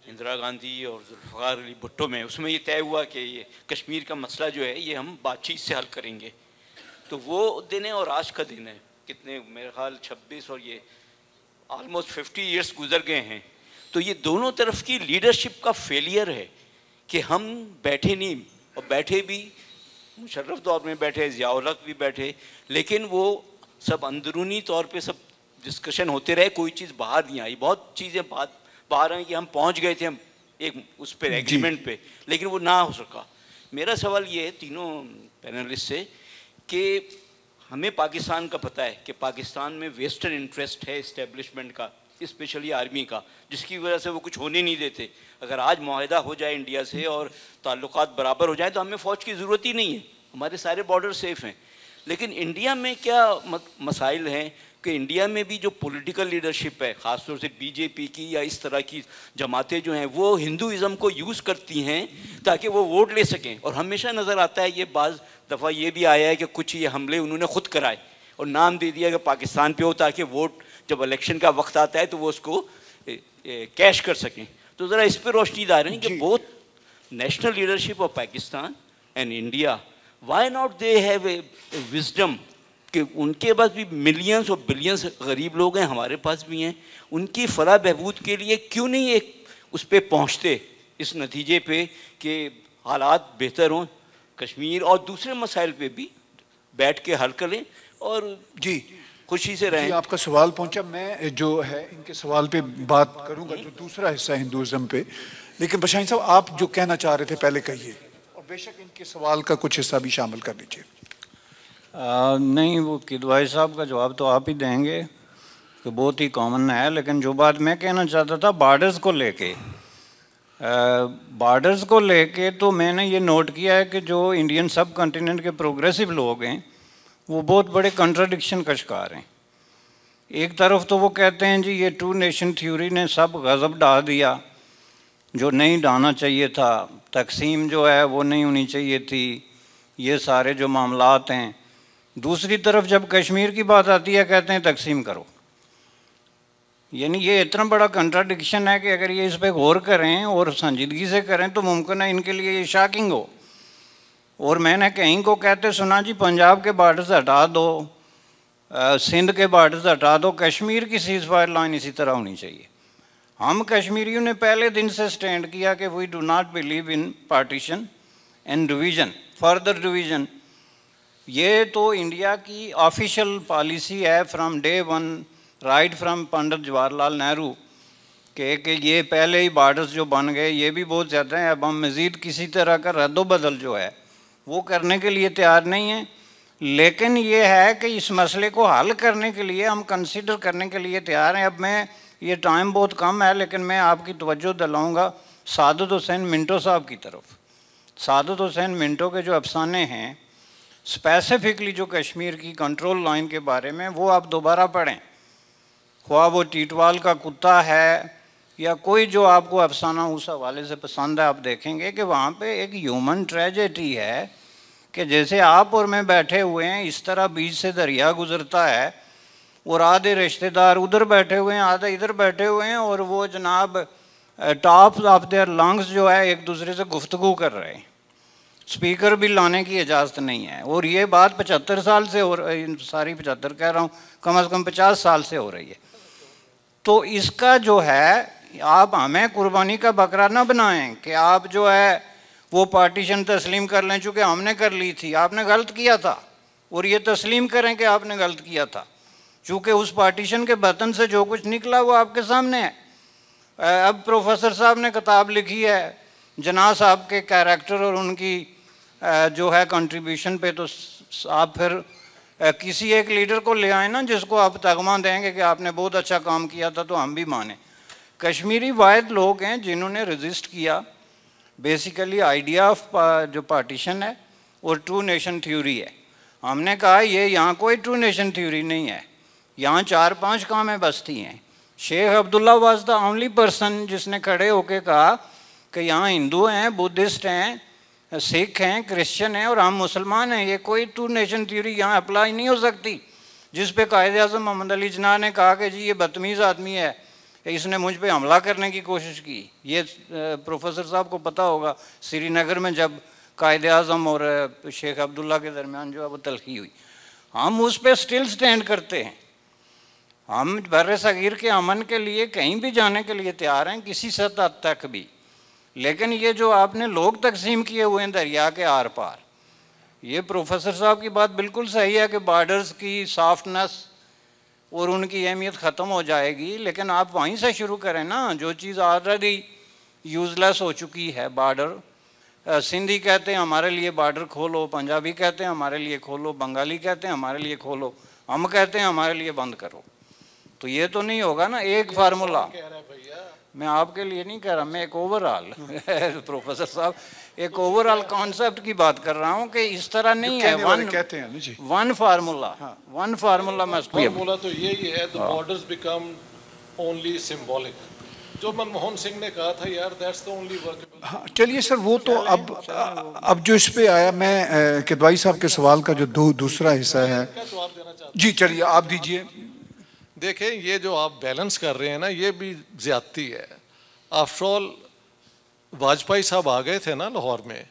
इंदिरा गांधी और जुल्फ़ार अली भुट्टो में उसमें ये तय हुआ कि ये कश्मीर का मसला जो है ये हम बातचीत से हल करेंगे तो वो दिन है और आज का दिन है कितने मेरे ख्याल 26 और ये आलमोस्ट 50 इयर्स गुजर गए हैं तो ये दोनों तरफ की लीडरशिप का फेलियर है कि हम बैठे नहीं और बैठे भी मुशर्रफ दौर में बैठे जियालक भी बैठे लेकिन वो सब अंदरूनी तौर पे सब डिस्कशन होते रहे कोई चीज़ बाहर नहीं आई बहुत चीज़ें बात बाहर आई कि हम पहुंच गए थे हम एक उस पर एग्रीमेंट पे लेकिन वो ना हो सका मेरा सवाल ये है तीनों पैनलिस्ट से कि हमें पाकिस्तान का पता है कि पाकिस्तान में वेस्टर्न इंटरेस्ट है इस्टेब्लिशमेंट का स्पेशली आर्मी का जिसकी वजह से वो कुछ होने नहीं देते अगर आज माहदा हो जाए इंडिया से और ताल्लुक बराबर हो जाए तो हमें फ़ौज की ज़रूरत ही नहीं है हमारे सारे बॉर्डर सेफ़ हैं लेकिन इंडिया में क्या मसाइल हैं कि इंडिया में भी जो पॉलिटिकल लीडरशिप है ख़ासतौर से बीजेपी की या इस तरह की जमातें जो हैं वो हिंदुज़म को यूज़ करती हैं ताकि वो वोट ले सकें और हमेशा नज़र आता है ये बाज़ दफ़ा ये भी आया है कि कुछ ये हमले उन्होंने खुद कराए और नाम दे दिया कि पाकिस्तान पे हो ताकि वोट जब इलेक्शन का वक्त आता है तो वो उसको ए, ए, कैश कर सकें तो ज़रा इस पर रोशनी हैं कि बहुत national leadership of Pakistan and India why not they have a wisdom कि उनके पास भी मिलियंस और बिलियंस गरीब लोग हैं हमारे पास भी हैं उनकी फला बहबूद के लिए क्यों नहीं एक उस पर पहुँचते इस नतीजे पे कि हालात बेहतर हों कश्मीर और दूसरे मसाइल पे भी बैठ के हल करें और जी खुशी से रहें आपका सवाल पहुंचा मैं जो है इनके सवाल पे बात करूंगा जो दूसरा हिस्सा हिंदुज़म पे लेकिन बशाइन साहब आप जो कहना चाह रहे थे पहले कहिए और बेशक इनके सवाल का कुछ हिस्सा भी शामिल कर लीजिए नहीं वो किदवाई साहब का जवाब तो आप ही देंगे तो बहुत ही कॉमन है लेकिन जो बात मैं कहना चाहता था बार्डर्स को लेके बॉर्डर्स को लेके तो मैंने ये नोट किया है कि जो इंडियन सब कॉन्टिनेंट के प्रोग्रेसिव लोग हैं वो बहुत बड़े कंट्राडिक्शन का शिकार हैं एक तरफ तो वो कहते हैं जी ये टू नेशन थ्योरी ने सब गज़ब डाल दिया जो नहीं डालना चाहिए था तकसीम जो है वो नहीं होनी चाहिए थी ये सारे जो मामलात हैं दूसरी तरफ जब कश्मीर की बात आती है कहते हैं तकसीम करो यानी ये इतना बड़ा कंट्राडिक्शन है कि अगर ये इस पर गौर करें और संजीदगी से करें तो मुमकिन है इनके लिए ये शॉकिंग हो और मैंने कहीं को कहते सुना जी पंजाब के बॉर्डर्स हटा दो सिंध के बॉर्डर्स हटा दो कश्मीर की सीज फायर लाइन इसी तरह होनी चाहिए हम कश्मीरियों ने पहले दिन से स्टैंड किया कि we do not believe in partition and division further division ये तो इंडिया की ऑफिशियल पॉलिसी है from day one right from Pandit Jawaharlal Nehru के कि ये पहले ही बॉर्डर्स जो बन गए ये भी बहुत ज़्यादा हैं अब हम मज़ीद किसी तरह का रद्द बदल जो है वो करने के लिए तैयार नहीं है लेकिन ये है कि इस मसले को हल करने के लिए हम कंसिडर करने के लिए तैयार हैं अब मैं ये टाइम बहुत कम है लेकिन मैं आपकी तवज्जो दिलाऊँगा सादत हुसैन मिंटो साहब की तरफ सादत हुसैन मिंटो के जो अफसाने हैं स्पेसिफिकली जो कश्मीर की कंट्रोल लाइन के बारे में वो आप दोबारा पढ़ें ख्वा वो टीटवाल का कुत्ता है या कोई जो आपको अफसाना उस हवाले से पसंद है आप देखेंगे कि वहाँ पे एक ह्यूमन ट्रेजेडी है कि जैसे आप और मैं बैठे हुए हैं इस तरह बीच से दरिया गुजरता है और आधे रिश्तेदार उधर बैठे हुए हैं आधे इधर बैठे हुए हैं और वो जनाब टॉप ऑफ देयर लंग्स जो है एक दूसरे से गुफ्तु कर रहे हैं स्पीकर भी लाने की इजाज़त नहीं है और ये बात पचहत्तर साल से हो सारी पचहत्तर कह रहा हूँ कम अज़ कम पचास साल से हो रही है तो इसका जो है आप हमें कुर्बानी का बकरा ना बनाएं कि आप जो है वो पार्टीशन तस्लीम कर लें चूँकि हमने कर ली थी आपने गलत किया था और ये तस्लीम करें कि आपने गलत किया था चूँकि उस पार्टीशन के बतन से जो कुछ निकला वो आपके सामने है अब प्रोफेसर साहब ने किताब लिखी है जना साहब के कैरेक्टर और उनकी जो है कंट्रीब्यूशन पे तो आप फिर किसी एक लीडर को ले आए ना जिसको आप तगमा देंगे कि आपने बहुत अच्छा काम किया था तो हम भी माने कश्मीरी वायद लोग हैं जिन्होंने रजिस्ट किया बेसिकली आइडिया ऑफ जो पार्टीशन है वो ट्रू नेशन थ्योरी है हमने कहा ये यहाँ कोई ट्रू नेशन थ्योरी नहीं है यहाँ चार पांच कामें बस्ती हैं Sheikh Abdullah was the only person जिसने खड़े होके कहा कि यहाँ हिंदू हैं बुद्धिस्ट हैं सिख हैं क्रिश्चियन हैं और हम मुसलमान हैं ये कोई टू नेशन थ्योरी यहाँ अप्लाई नहीं हो सकती जिस पे कायद अजम मोहम्मद अली जना ने कहा कि जी ये बदतमीज़ आदमी है इसने मुझ पर हमला करने की कोशिश की ये प्रोफेसर साहब को पता होगा श्रीनगर में जब कायद अजम और शेख अब्दुल्ला के दरमियान जो है वो तलखी हुई हम उस पर स्टिल स्टैंड करते हैं हम बर सगीर के अमन के लिए कहीं भी जाने के लिए तैयार हैं किसी सतह तक भी लेकिन ये जो आपने लोग तकसीम किए हुए हैं दरिया के आर पार ये प्रोफेसर साहब की बात बिल्कुल सही है कि बॉर्डर्स की सॉफ्टनेस और उनकी अहमियत ख़त्म हो जाएगी लेकिन आप वहीं से शुरू करें ना जो चीज़ ऑलरेडी यूज़लेस हो चुकी है बॉर्डर सिंधी कहते हैं हमारे लिए बॉर्डर खोलो पंजाबी कहते हैं हमारे लिए खोलो बंगाली कहते हैं हमारे लिए खोलो हम कहते हैं हमारे लिए बंद करो तो ये तो नहीं होगा ना एक फार्मूला मैं आपके लिए नहीं कह रहा मैं एक ओवरऑल प्रोफेसर साहब एक ओवरऑल कॉन्सेप्ट की बात कर रहा हूँ कि इस तरह नहीं है वन कहते हैं जी वन फार्मूला वन फार्मूला मैं बी फार्मूला तो यही है the borders become only symbolic जो मनमोहन सिंह ने कहा था यार दैट्स द ओनली वर्केबल चलिए सर वो तो अब अब जो इस पे आया मैं किदवाई साहब के सवाल का जो दूसरा हिस्सा है जी चलिए आप दीजिए देखें ये जो आप बैलेंस कर रहे हैं ना ये भी ज्यादती है आफ्टरऑल वाजपेयी साहब आ गए थे ना लाहौर में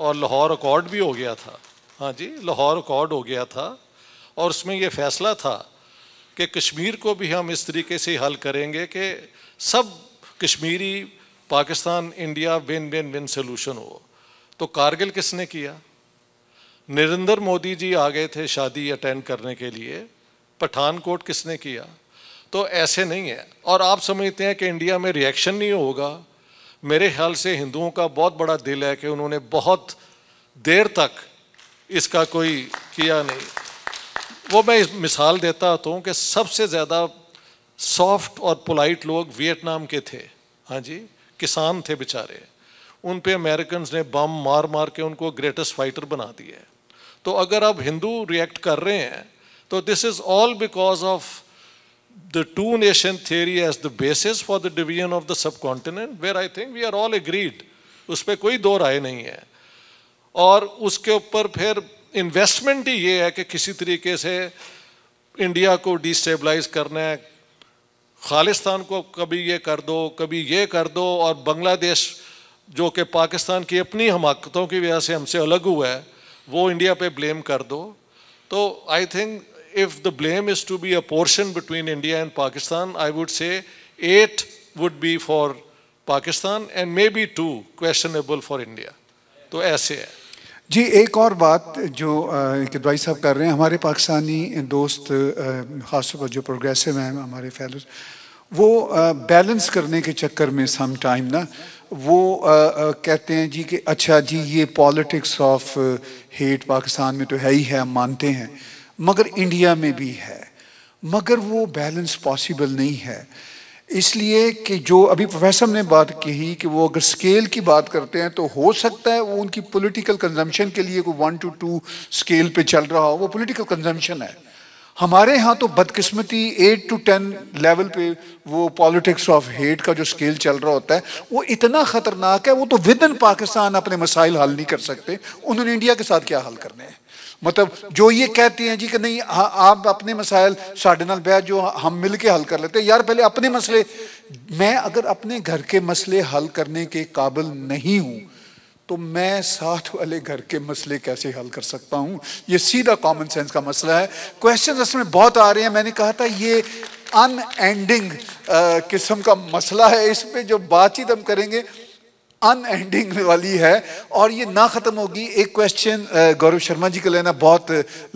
और लाहौर अकॉर्ड भी हो गया था हाँ जी लाहौर अकॉर्ड हो गया था और उसमें ये फैसला था कि कश्मीर को भी हम इस तरीके से हल करेंगे कि सब Kashmiri Pakistan India win win win solution हो तो कारगिल किसने किया नरेंद्र मोदी जी आ गए थे शादी अटेंड करने के लिए पठानकोट किसने किया तो ऐसे नहीं है और आप समझते हैं कि इंडिया में रिएक्शन नहीं होगा मेरे ख्याल से हिंदुओं का बहुत बड़ा दिल है कि उन्होंने बहुत देर तक इसका कोई किया नहीं वो मैं मिसाल देता तो हूँ कि सबसे ज़्यादा सॉफ्ट और पोलाइट लोग वियतनाम के थे हाँ जी किसान थे बेचारे उन पे अमेरिकन ने बम मार मार के उनको ग्रेटेस्ट फाइटर बना दिया है तो अगर आप हिंदू रिएक्ट कर रहे हैं तो this is all because of the two nation theory as the basis for the division of the subcontinent where I think we are all agreed उस पर कोई दो राय नहीं है और उसके ऊपर फिर इन्वेस्टमेंट ही ये है कि किसी तरीके से इंडिया को डिस्टेबलाइज करना है खालिस्तान को कभी ये कर दो कभी ये कर दो और बांग्लादेश जो कि पाकिस्तान की अपनी हमाकतों की वजह से हमसे अलग हुआ है वो इंडिया पे ब्लेम कर दो तो I think if the blame is to be portion between India and Pakistan, I would say eight would be for Pakistan and maybe two for for India तो ऐसे है जी एक और बात जो किदवाई साहब कर रहे हैं हमारे पाकिस्तानी दोस्त ख़ासतौर पर जो प्रोग्रेसिव हैं हमारे फैलोज वो बैलेंस करने के चक्कर में सम टाइम ना वो कहते हैं जी कि अच्छा जी ये पॉलिटिक्स ऑफ हेट पाकिस्तान में तो है ही है हम मानते हैं मगर इंडिया में भी है मगर वो बैलेंस पॉसिबल नहीं है इसलिए कि जो अभी प्रोफेसर ने बात कही कि वो अगर स्केल की बात करते हैं तो हो सकता है वो उनकी पॉलिटिकल कंजम्पशन के लिए कोई वन टू टू स्केल पे चल रहा हो वो पॉलिटिकल कंजम्पशन है हमारे यहाँ तो बदकिस्मती एट टू टेन लेवल पे वो पॉलिटिक्स ऑफ हेट का जो स्केल चल रहा होता है वो इतना ख़तरनाक है वो तो विद इन पाकिस्तान अपने मसाइल हल नहीं कर सकते उन्होंने इंडिया के साथ क्या हल करने हैं मतलब जो ये कहते हैं जी कि नहीं आप अपने मसाइल साढ़े नाल बह जो हम मिल के हल कर लेते हैं यार पहले अपने मसले मैं अगर अपने घर के मसले हल करने के काबिल नहीं हूँ तो मैं साथ वाले घर के मसले कैसे हल कर सकता हूँ ये सीधा कॉमन सेंस का मसला है क्वेश्चन इसमें बहुत आ रहे हैं मैंने कहा था ये अनएंडिंग किस्म का मसला है इस पर जो बातचीत हम करेंगे अनएंडिंग वाली है और ये ना ख़त्म होगी एक क्वेश्चन गौरव शर्मा जी का लेना बहुत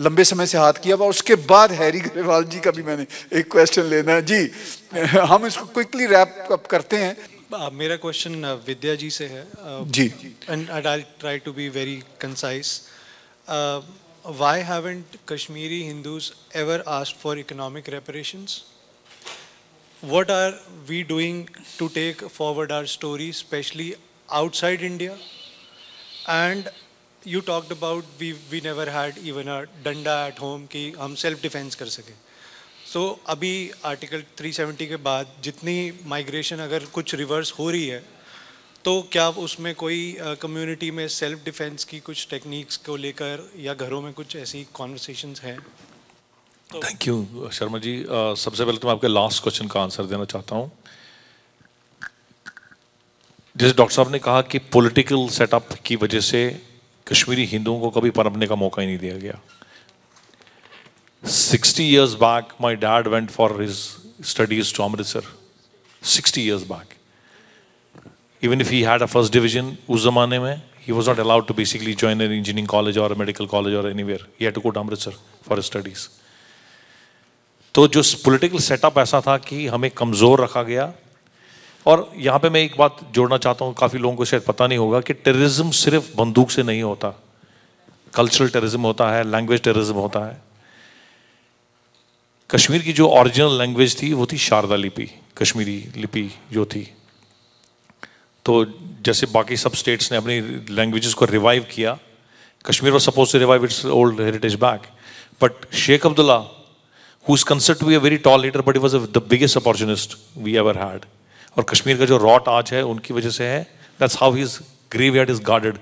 लंबे समय से हाथ किया हुआ उसके बाद हैरी ग्रेवाल जी का भी मैंने एक क्वेश्चन लेना है जी हम इसको क्विकली रैप अप करते हैं Uh, मेरा क्वेश्चन विद्या जी से है uh, जी and I try to be very concise why haven't Kashmiri Hindus ever asked for economic reparations? What are we doing to take forward our story, especially outside India. And you talked about we, we never had even a danda at home कि हम self defence कर सकें सो so, अभी article 370 के बाद जितनी migration अगर कुछ रिवर्स हो रही है तो क्या उसमें कोई कम्युनिटी uh, में सेल्फ डिफेंस की कुछ टेक्निक्स को लेकर या घरों में कुछ ऐसी कॉन्वर्सेशंस हैं थैंक तो यू शर्मा जी uh, सबसे पहले तो मैं आपके लास्ट क्वेश्चन का आंसर देना चाहता हूँ जैसे डॉक्टर साहब ने कहा कि पॉलिटिकल सेटअप की वजह से कश्मीरी हिंदुओं को कभी पनपने का मौका ही नहीं दिया गया 60 years back, my dad went for his studies to Amritsar. 60 years back. Even if he had a first division, उस जमाने में he was not allowed to basically join an engineering college or a medical college or anywhere. He had to go to Amritsar for his studies. तो जो political setup ऐसा था कि हमें कमज़ोर रखा गया और यहाँ पे मैं एक बात जोड़ना चाहता हूँ काफ़ी लोगों को शायद पता नहीं होगा कि टेररिज्म सिर्फ बंदूक से नहीं होता कल्चरल टेररिज्म होता है लैंग्वेज टेररिज्म होता है कश्मीर की जो ओरिजिनल लैंग्वेज थी वो थी शारदा लिपि कश्मीरी लिपि जो थी तो जैसे बाकी सब स्टेट्स ने अपनी लैंग्वेजेस को रिवाइव किया Kashmir was suppose to revive its old heritage back but Sheikh Abdullah who is considered to be a very tall leader but it was the biggest opportunist we ever had और कश्मीर का जो रॉट आज है उनकी वजह से है that's how his graveyard is guarded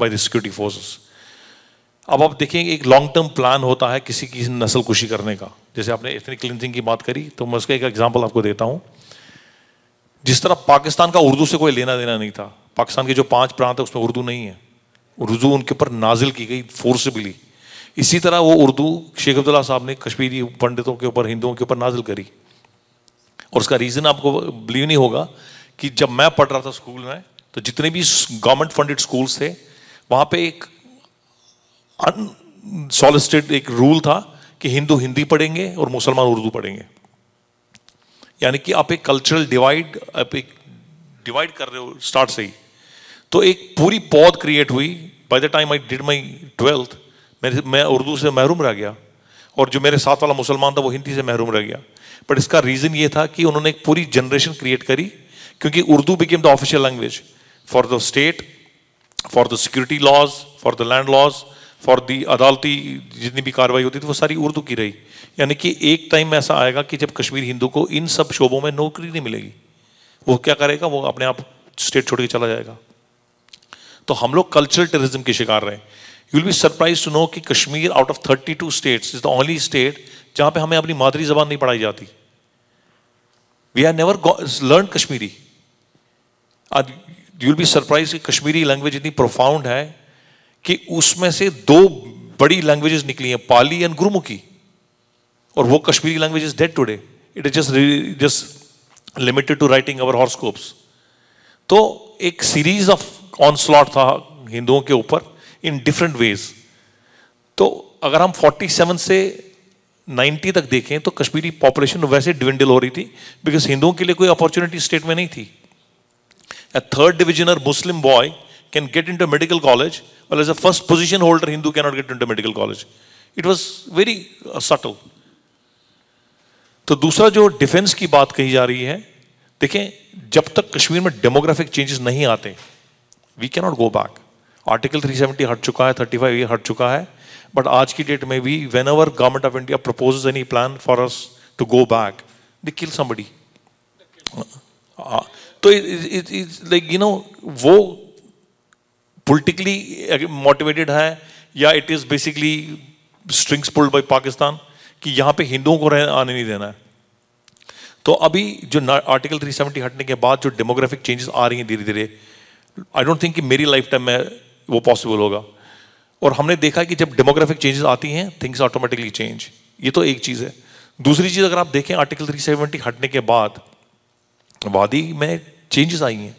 by the security forces अब आप देखेंगे एक लॉन्ग टर्म प्लान होता है किसी की नस्ल कुशी करने का जैसे आपने इतनी क्लिनजिंग की बात करी तो मैं उसका एक एग्जाम्पल आपको देता हूँ जिस तरह पाकिस्तान का उर्दू से कोई लेना देना नहीं था पाकिस्तान के जो पांच प्रांत है उसमें उर्दू नहीं है उर्दू उनके ऊपर नाजिल की गई फोर्सबली इसी तरह वो उर्दू शेख अब्दुल्ला साहब ने कश्मीरी पंडितों के ऊपर हिंदुओं के ऊपर नाजिल करी और उसका रीज़न आपको बिलीव नहीं होगा कि जब मैं पढ़ रहा था स्कूल में तो जितने भी गवर्नमेंट फंडेड स्कूल्स थे वहां पे एक अनसॉलिस्टेड एक रूल था कि हिंदू हिंदी पढ़ेंगे और मुसलमान उर्दू पढ़ेंगे यानी कि आप एक कल्चरल डिवाइड आप एक डिवाइड कर रहे हो स्टार्ट से ही तो एक पूरी पौध क्रिएट हुई by the time I did my twelfth मैं उर्दू से महरूम रह गया और जो मेरे साथ वाला मुसलमान था वो हिंदी से महरूम रह गया बट इसका रीजन ये था कि उन्होंने एक पूरी जनरेशन क्रिएट करी क्योंकि Urdu became the official language for the state for the security laws for the land laws for the अदालती जितनी भी कार्रवाई होती थी वो सारी उर्दू की रही यानी कि एक टाइम ऐसा आएगा कि जब कश्मीर हिंदू को इन सब शोबों में नौकरी नहीं मिलेगी वो क्या करेगा वो अपने आप स्टेट छोड़ के चला जाएगा तो हम लोग कल्चरल टेररिज्म के शिकार रहे you will be surprise to know कि Kashmir out of 32 states is the only state जहां पे हमें अपनी मादरी जबान नहीं पढ़ाई जाती we have never learn Kashmiri आज विल बी सरप्राइज कि कश्मीरी लैंग्वेज इतनी प्रोफाउंड है कि उसमें से दो बड़ी लैंग्वेजेस निकली हैं पाली एंड गुरुमुखी और वो Kashmiri language is dead today it is just just limited to writing our horoscopes तो एक सीरीज ऑफ ऑन स्लॉट था हिंदुओं के ऊपर इन डिफरेंट वेज तो अगर हम 47 से 90 तक देखें तो कश्मीरी पॉपुलेशन वैसे डिविंडल हो रही थी बिकॉज हिंदुओं के लिए कोई अपॉर्चुनिटी स्टेट में नहीं थी a third divisioner Muslim boy can get into medical college well as a first position holder Hindu cannot get into medical college it was very subtle तो दूसरा जो डिफेंस की बात कही जा रही है देखें जब तक कश्मीर में डेमोग्राफिक चेंजेस नहीं आते we cannot go back article 370 हट चुका है 35 फाइव हट चुका है बट आज की डेट में भी when our government of India propose any plan for us to go back the kill somebody. Uh, तो लाइक यू नो वो पोलिटिकली मोटिवेटेड है या it is basically strings pulled by Pakistan कि यहाँ पे हिंदुओं को रहने आने नहीं देना है तो अभी जो आर्टिकल 370 हटने के बाद जो डेमोग्राफिक चेंजेस आ रही हैं धीरे धीरे आई डोंट थिंक कि मेरी लाइफ टाइम में वो पॉसिबल होगा और हमने देखा कि जब डेमोग्राफिक चेंजेस आती हैं थिंग्स ऑटोमेटिकली चेंज ये तो एक चीज़ है दूसरी चीज़ अगर आप देखें आर्टिकल 370 हटने के बाद वादी में चेंजेस आई हैं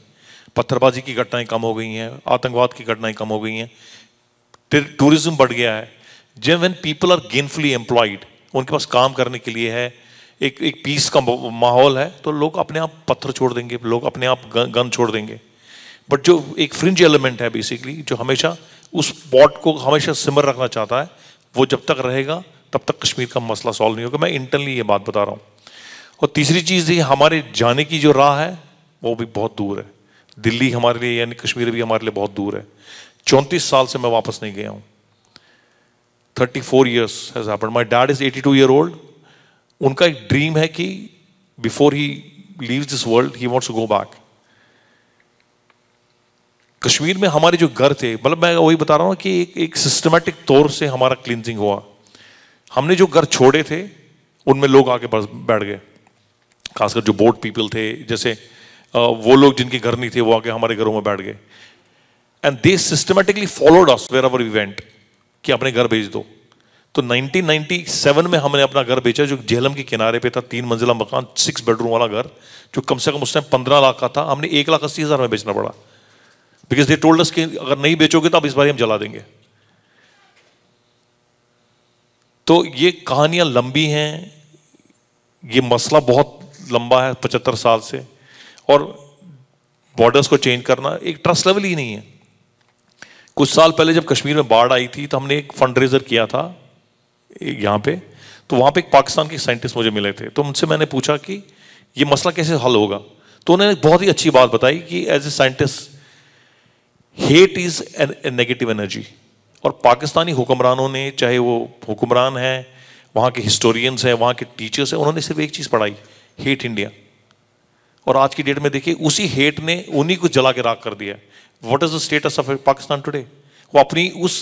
पत्थरबाजी की घटनाएं कम हो गई हैं आतंकवाद की घटनाएं कम हो गई हैं टूरिज्म बढ़ गया है जब when people are gainfully employed उनके पास काम करने के लिए है एक एक पीस का माहौल है तो लोग अपने आप पत्थर छोड़ देंगे लोग अपने आप गन छोड़ देंगे बट जो एक फ्रिंज एलिमेंट है बेसिकली जो हमेशा उस पॉट को हमेशा सिमर रखना चाहता है वो जब तक रहेगा तब तक कश्मीर का मसला सॉल्व नहीं होगा मैं इंटरनली ये बात बता रहा हूँ और तीसरी चीज़ ये हमारे जाने की जो राह है वो भी बहुत दूर है दिल्ली हमारे लिए यानी कश्मीर भी हमारे लिए बहुत दूर है चौंतीस साल से मैं वापस नहीं गया हूँ thirty four years has happen my dad is eighty two year old उनका एक ड्रीम है कि before he leave this world he wants to go back Kashmir में हमारे जो घर थे मतलब मैं वही बता रहा हूँ कि एक एक सिस्टमेटिक तौर से हमारा क्लिनजिंग हुआ हमने जो घर छोड़े थे उनमें लोग आके बैठ गए खासकर जो बोट पीपल थे जैसे वो लोग जिनके घर नहीं थे वो आके हमारे घरों में बैठ गए and they systematically followed us where our event कि अपने घर भेज दो तो 1997 में हमने अपना घर बेचा जो झेलम के किनारे पे था तीन मंजिला मकान सिक्स बेडरूम वाला घर जो कम से कम उस टाइम पंद्रह लाख का था हमने एक लाख अस्सी हज़ार में बेचना पड़ा बिकॉज दे टोल्ड अस कि अगर नहीं बेचोगे तो आप इस बार हम जला देंगे तो ये कहानियां लंबी हैं ये मसला बहुत लंबा है पचहत्तर साल से और बॉर्डर्स को चेंज करना एक ट्रस्ट लेवल ही नहीं है कुछ साल पहले जब कश्मीर में बाढ़ आई थी तो हमने एक फंड रेजर किया था यहाँ पे तो वहाँ पे एक पाकिस्तान के साइंटिस्ट मुझे मिले थे तो उनसे मैंने पूछा कि ये मसला कैसे हल होगा तो उन्होंने बहुत ही अच्छी बात बताई कि as a scientist hate is a negative energy और पाकिस्तानी हुक्मरानों ने चाहे वो हुक्मरान हैं वहाँ के हिस्टोरियंस हैं वहाँ के टीचर्स हैं उन्होंने सिर्फ एक चीज़ पढ़ाई हेट इंडिया और आज की डेट में देखिए उसी हेट ने उन्हीं को जला के राख कर दिया what is the status of Pakistan today वो अपनी उस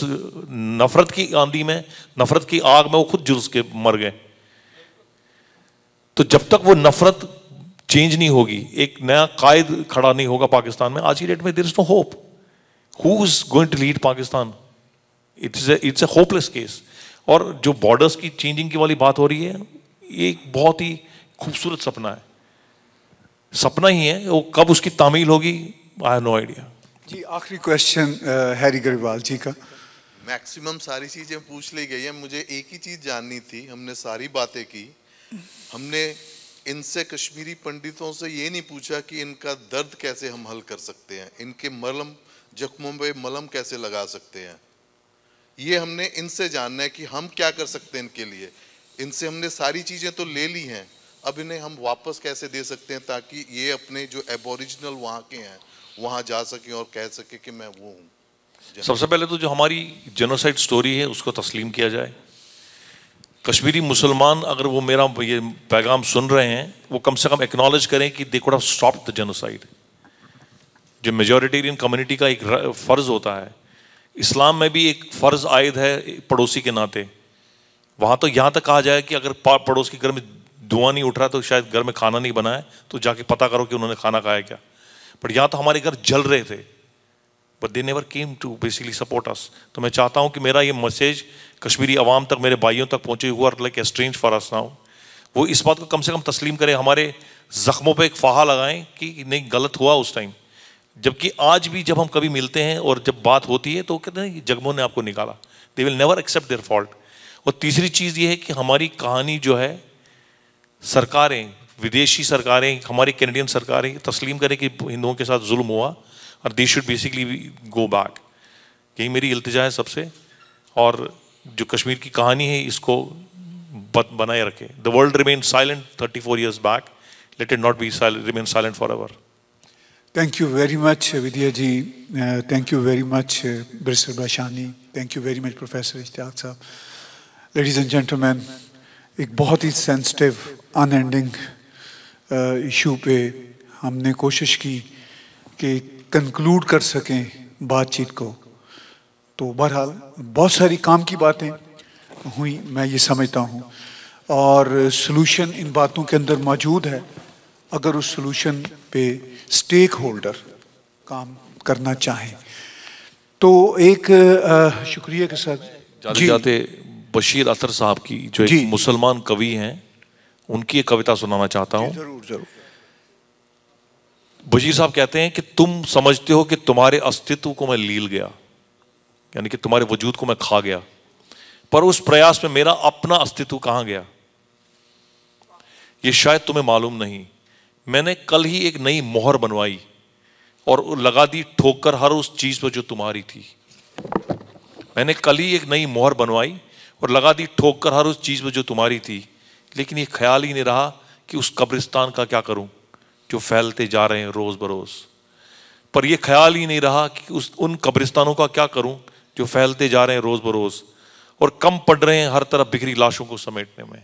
नफरत की आंधी में नफरत की आग में वो खुद जुलस के मर गए तो जब तक वो नफरत चेंज नहीं होगी एक नया कायद खड़ा नहीं होगा पाकिस्तान में आज की डेट में there is no hope who's going to lead Pakistan? It's a, it's a hopeless case. और जो बॉर्डर्स की चेंजिंग की वाली बात हो रही है ये एक बहुत ही खूबसूरत सपना है सपना ही है वो कब उसकी तामील होगी आई नो आइडिया जी आखिरी question uh, Harry Gariwal ji का मैक्सिमम सारी चीज़ें पूछ ली गई है मुझे एक ही चीज़ जाननी थी हमने सारी बातें की हमने इनसे कश्मीरी पंडितों से ये नहीं पूछा कि इनका दर्द कैसे हम हल कर सकते हैं इनके मलम जख्मों पे मलम कैसे लगा सकते हैं ये हमने इनसे जानना है कि हम क्या कर सकते हैं इनके लिए इनसे हमने सारी चीज़ें तो ले ली हैं अब इन्हें हम वापस कैसे दे सकते हैं ताकि ये अपने जो एबोरिजिनल वहाँ के हैं वहाँ जा सकें और कह सकें कि मैं वो हूँ सबसे पहले तो जो हमारी जेनोसाइड स्टोरी है उसको तस्लीम किया जाए कश्मीरी मुसलमान अगर वो मेरा ये पैगाम सुन रहे हैं वो कम से कम एक्नॉलेज करें कि they could have stop the genocide जो मेजोरिटेरियन कम्युनिटी का एक फ़र्ज़ होता है इस्लाम में भी एक फ़र्ज़ आयद है पड़ोसी के नाते वहाँ तो यहाँ तक कहा जाए कि अगर पड़ोस के घर में धुआं नहीं उठ रहा तो शायद घर में खाना नहीं बनाए तो जाके पता करो कि उन्होंने खाना खाया क्या बट यहाँ तो हमारे घर जल रहे थे but they never came to basically support us तो मैं चाहता हूँ कि मेरा ये मैसेज कश्मीरी आवाम तक मेरे भाइयों तक पहुँचे हुआ like a for us now वो इस बात को कम से कम तस्लीम करें हमारे ज़ख्मों पर एक फाहा लगाएं कि नहीं गलत हुआ उस टाइम जबकि आज भी जब हम कभी मिलते हैं और जब बात होती है तो कहते हैं जगमोहन ने आपको निकाला they will never accept their fault और तीसरी चीज़ ये है कि हमारी कहानी जो है सरकारें विदेशी सरकारें हमारी कैनेडियन सरकारें तस्लीम करें कि हिंदुओं के साथ जुल्म हुआ और they should basically go back यही मेरी इल्तजा है सबसे और जो कश्मीर की कहानी है इसको बनाए रखें the world remain silent thirty four years back let it not be remain silent forever thank you very much Vidya ji thank you very much barrister Bashani thank you very much professor Ishtiaq sahab ladies and gentleman एक बहुत ही sensitive unending issue पे हमने कोशिश की कि conclude कर सकें बातचीत को तो बहरहाल बहुत सारी काम की बातें हुई मैं ये समझता हूँ और सोलूशन इन बातों के अंदर मौजूद है अगर उस सोलूशन पे स्टेक होल्डर काम करना चाहें तो एक शुक्रिया के साथ जाते जाते बशीर अतर साहब की जो एक मुसलमान कवि हैं उनकी एक कविता सुनाना चाहता हूं जरूर जरूर बशीर साहब कहते हैं कि तुम समझते हो कि तुम्हारे अस्तित्व को मैं लील गया यानी कि तुम्हारे वजूद को मैं खा गया पर उस प्रयास में मेरा अपना अस्तित्व कहां गया ये शायद तुम्हें मालूम नहीं मैंने कल ही एक नई मोहर बनवाई और लगा दी ठोकर हर उस चीज पर जो तुम्हारी थी मैंने कल ही एक नई मोहर बनवाई और लगा दी ठोकर हर उस चीज पर जो तुम्हारी थी लेकिन ये ख्याल ही नहीं रहा कि उस कब्रिस्तान का क्या करूं जो फैलते जा रहे हैं रोज बरोज पर यह ख्याल ही नहीं रहा कि उस उन कब्रिस्तानों का क्या करूं जो फैलते जा रहे हैं रोज बरोज और कम पड़ रहे हैं हर तरफ बिखरी लाशों को समेटने में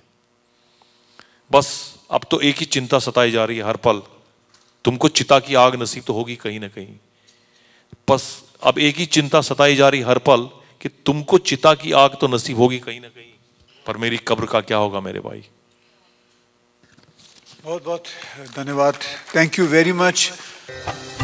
बस अब तो एक ही चिंता सताई जा रही है हर पल तुमको चिता की आग नसीब तो होगी कहीं ना कहीं बस अब एक ही चिंता सताई जा रही हर पल कि तुमको चिता की आग तो नसीब होगी कहीं ना कहीं पर मेरी कब्र का क्या होगा मेरे भाई बहुत बहुत धन्यवाद थैंक यू वेरी मच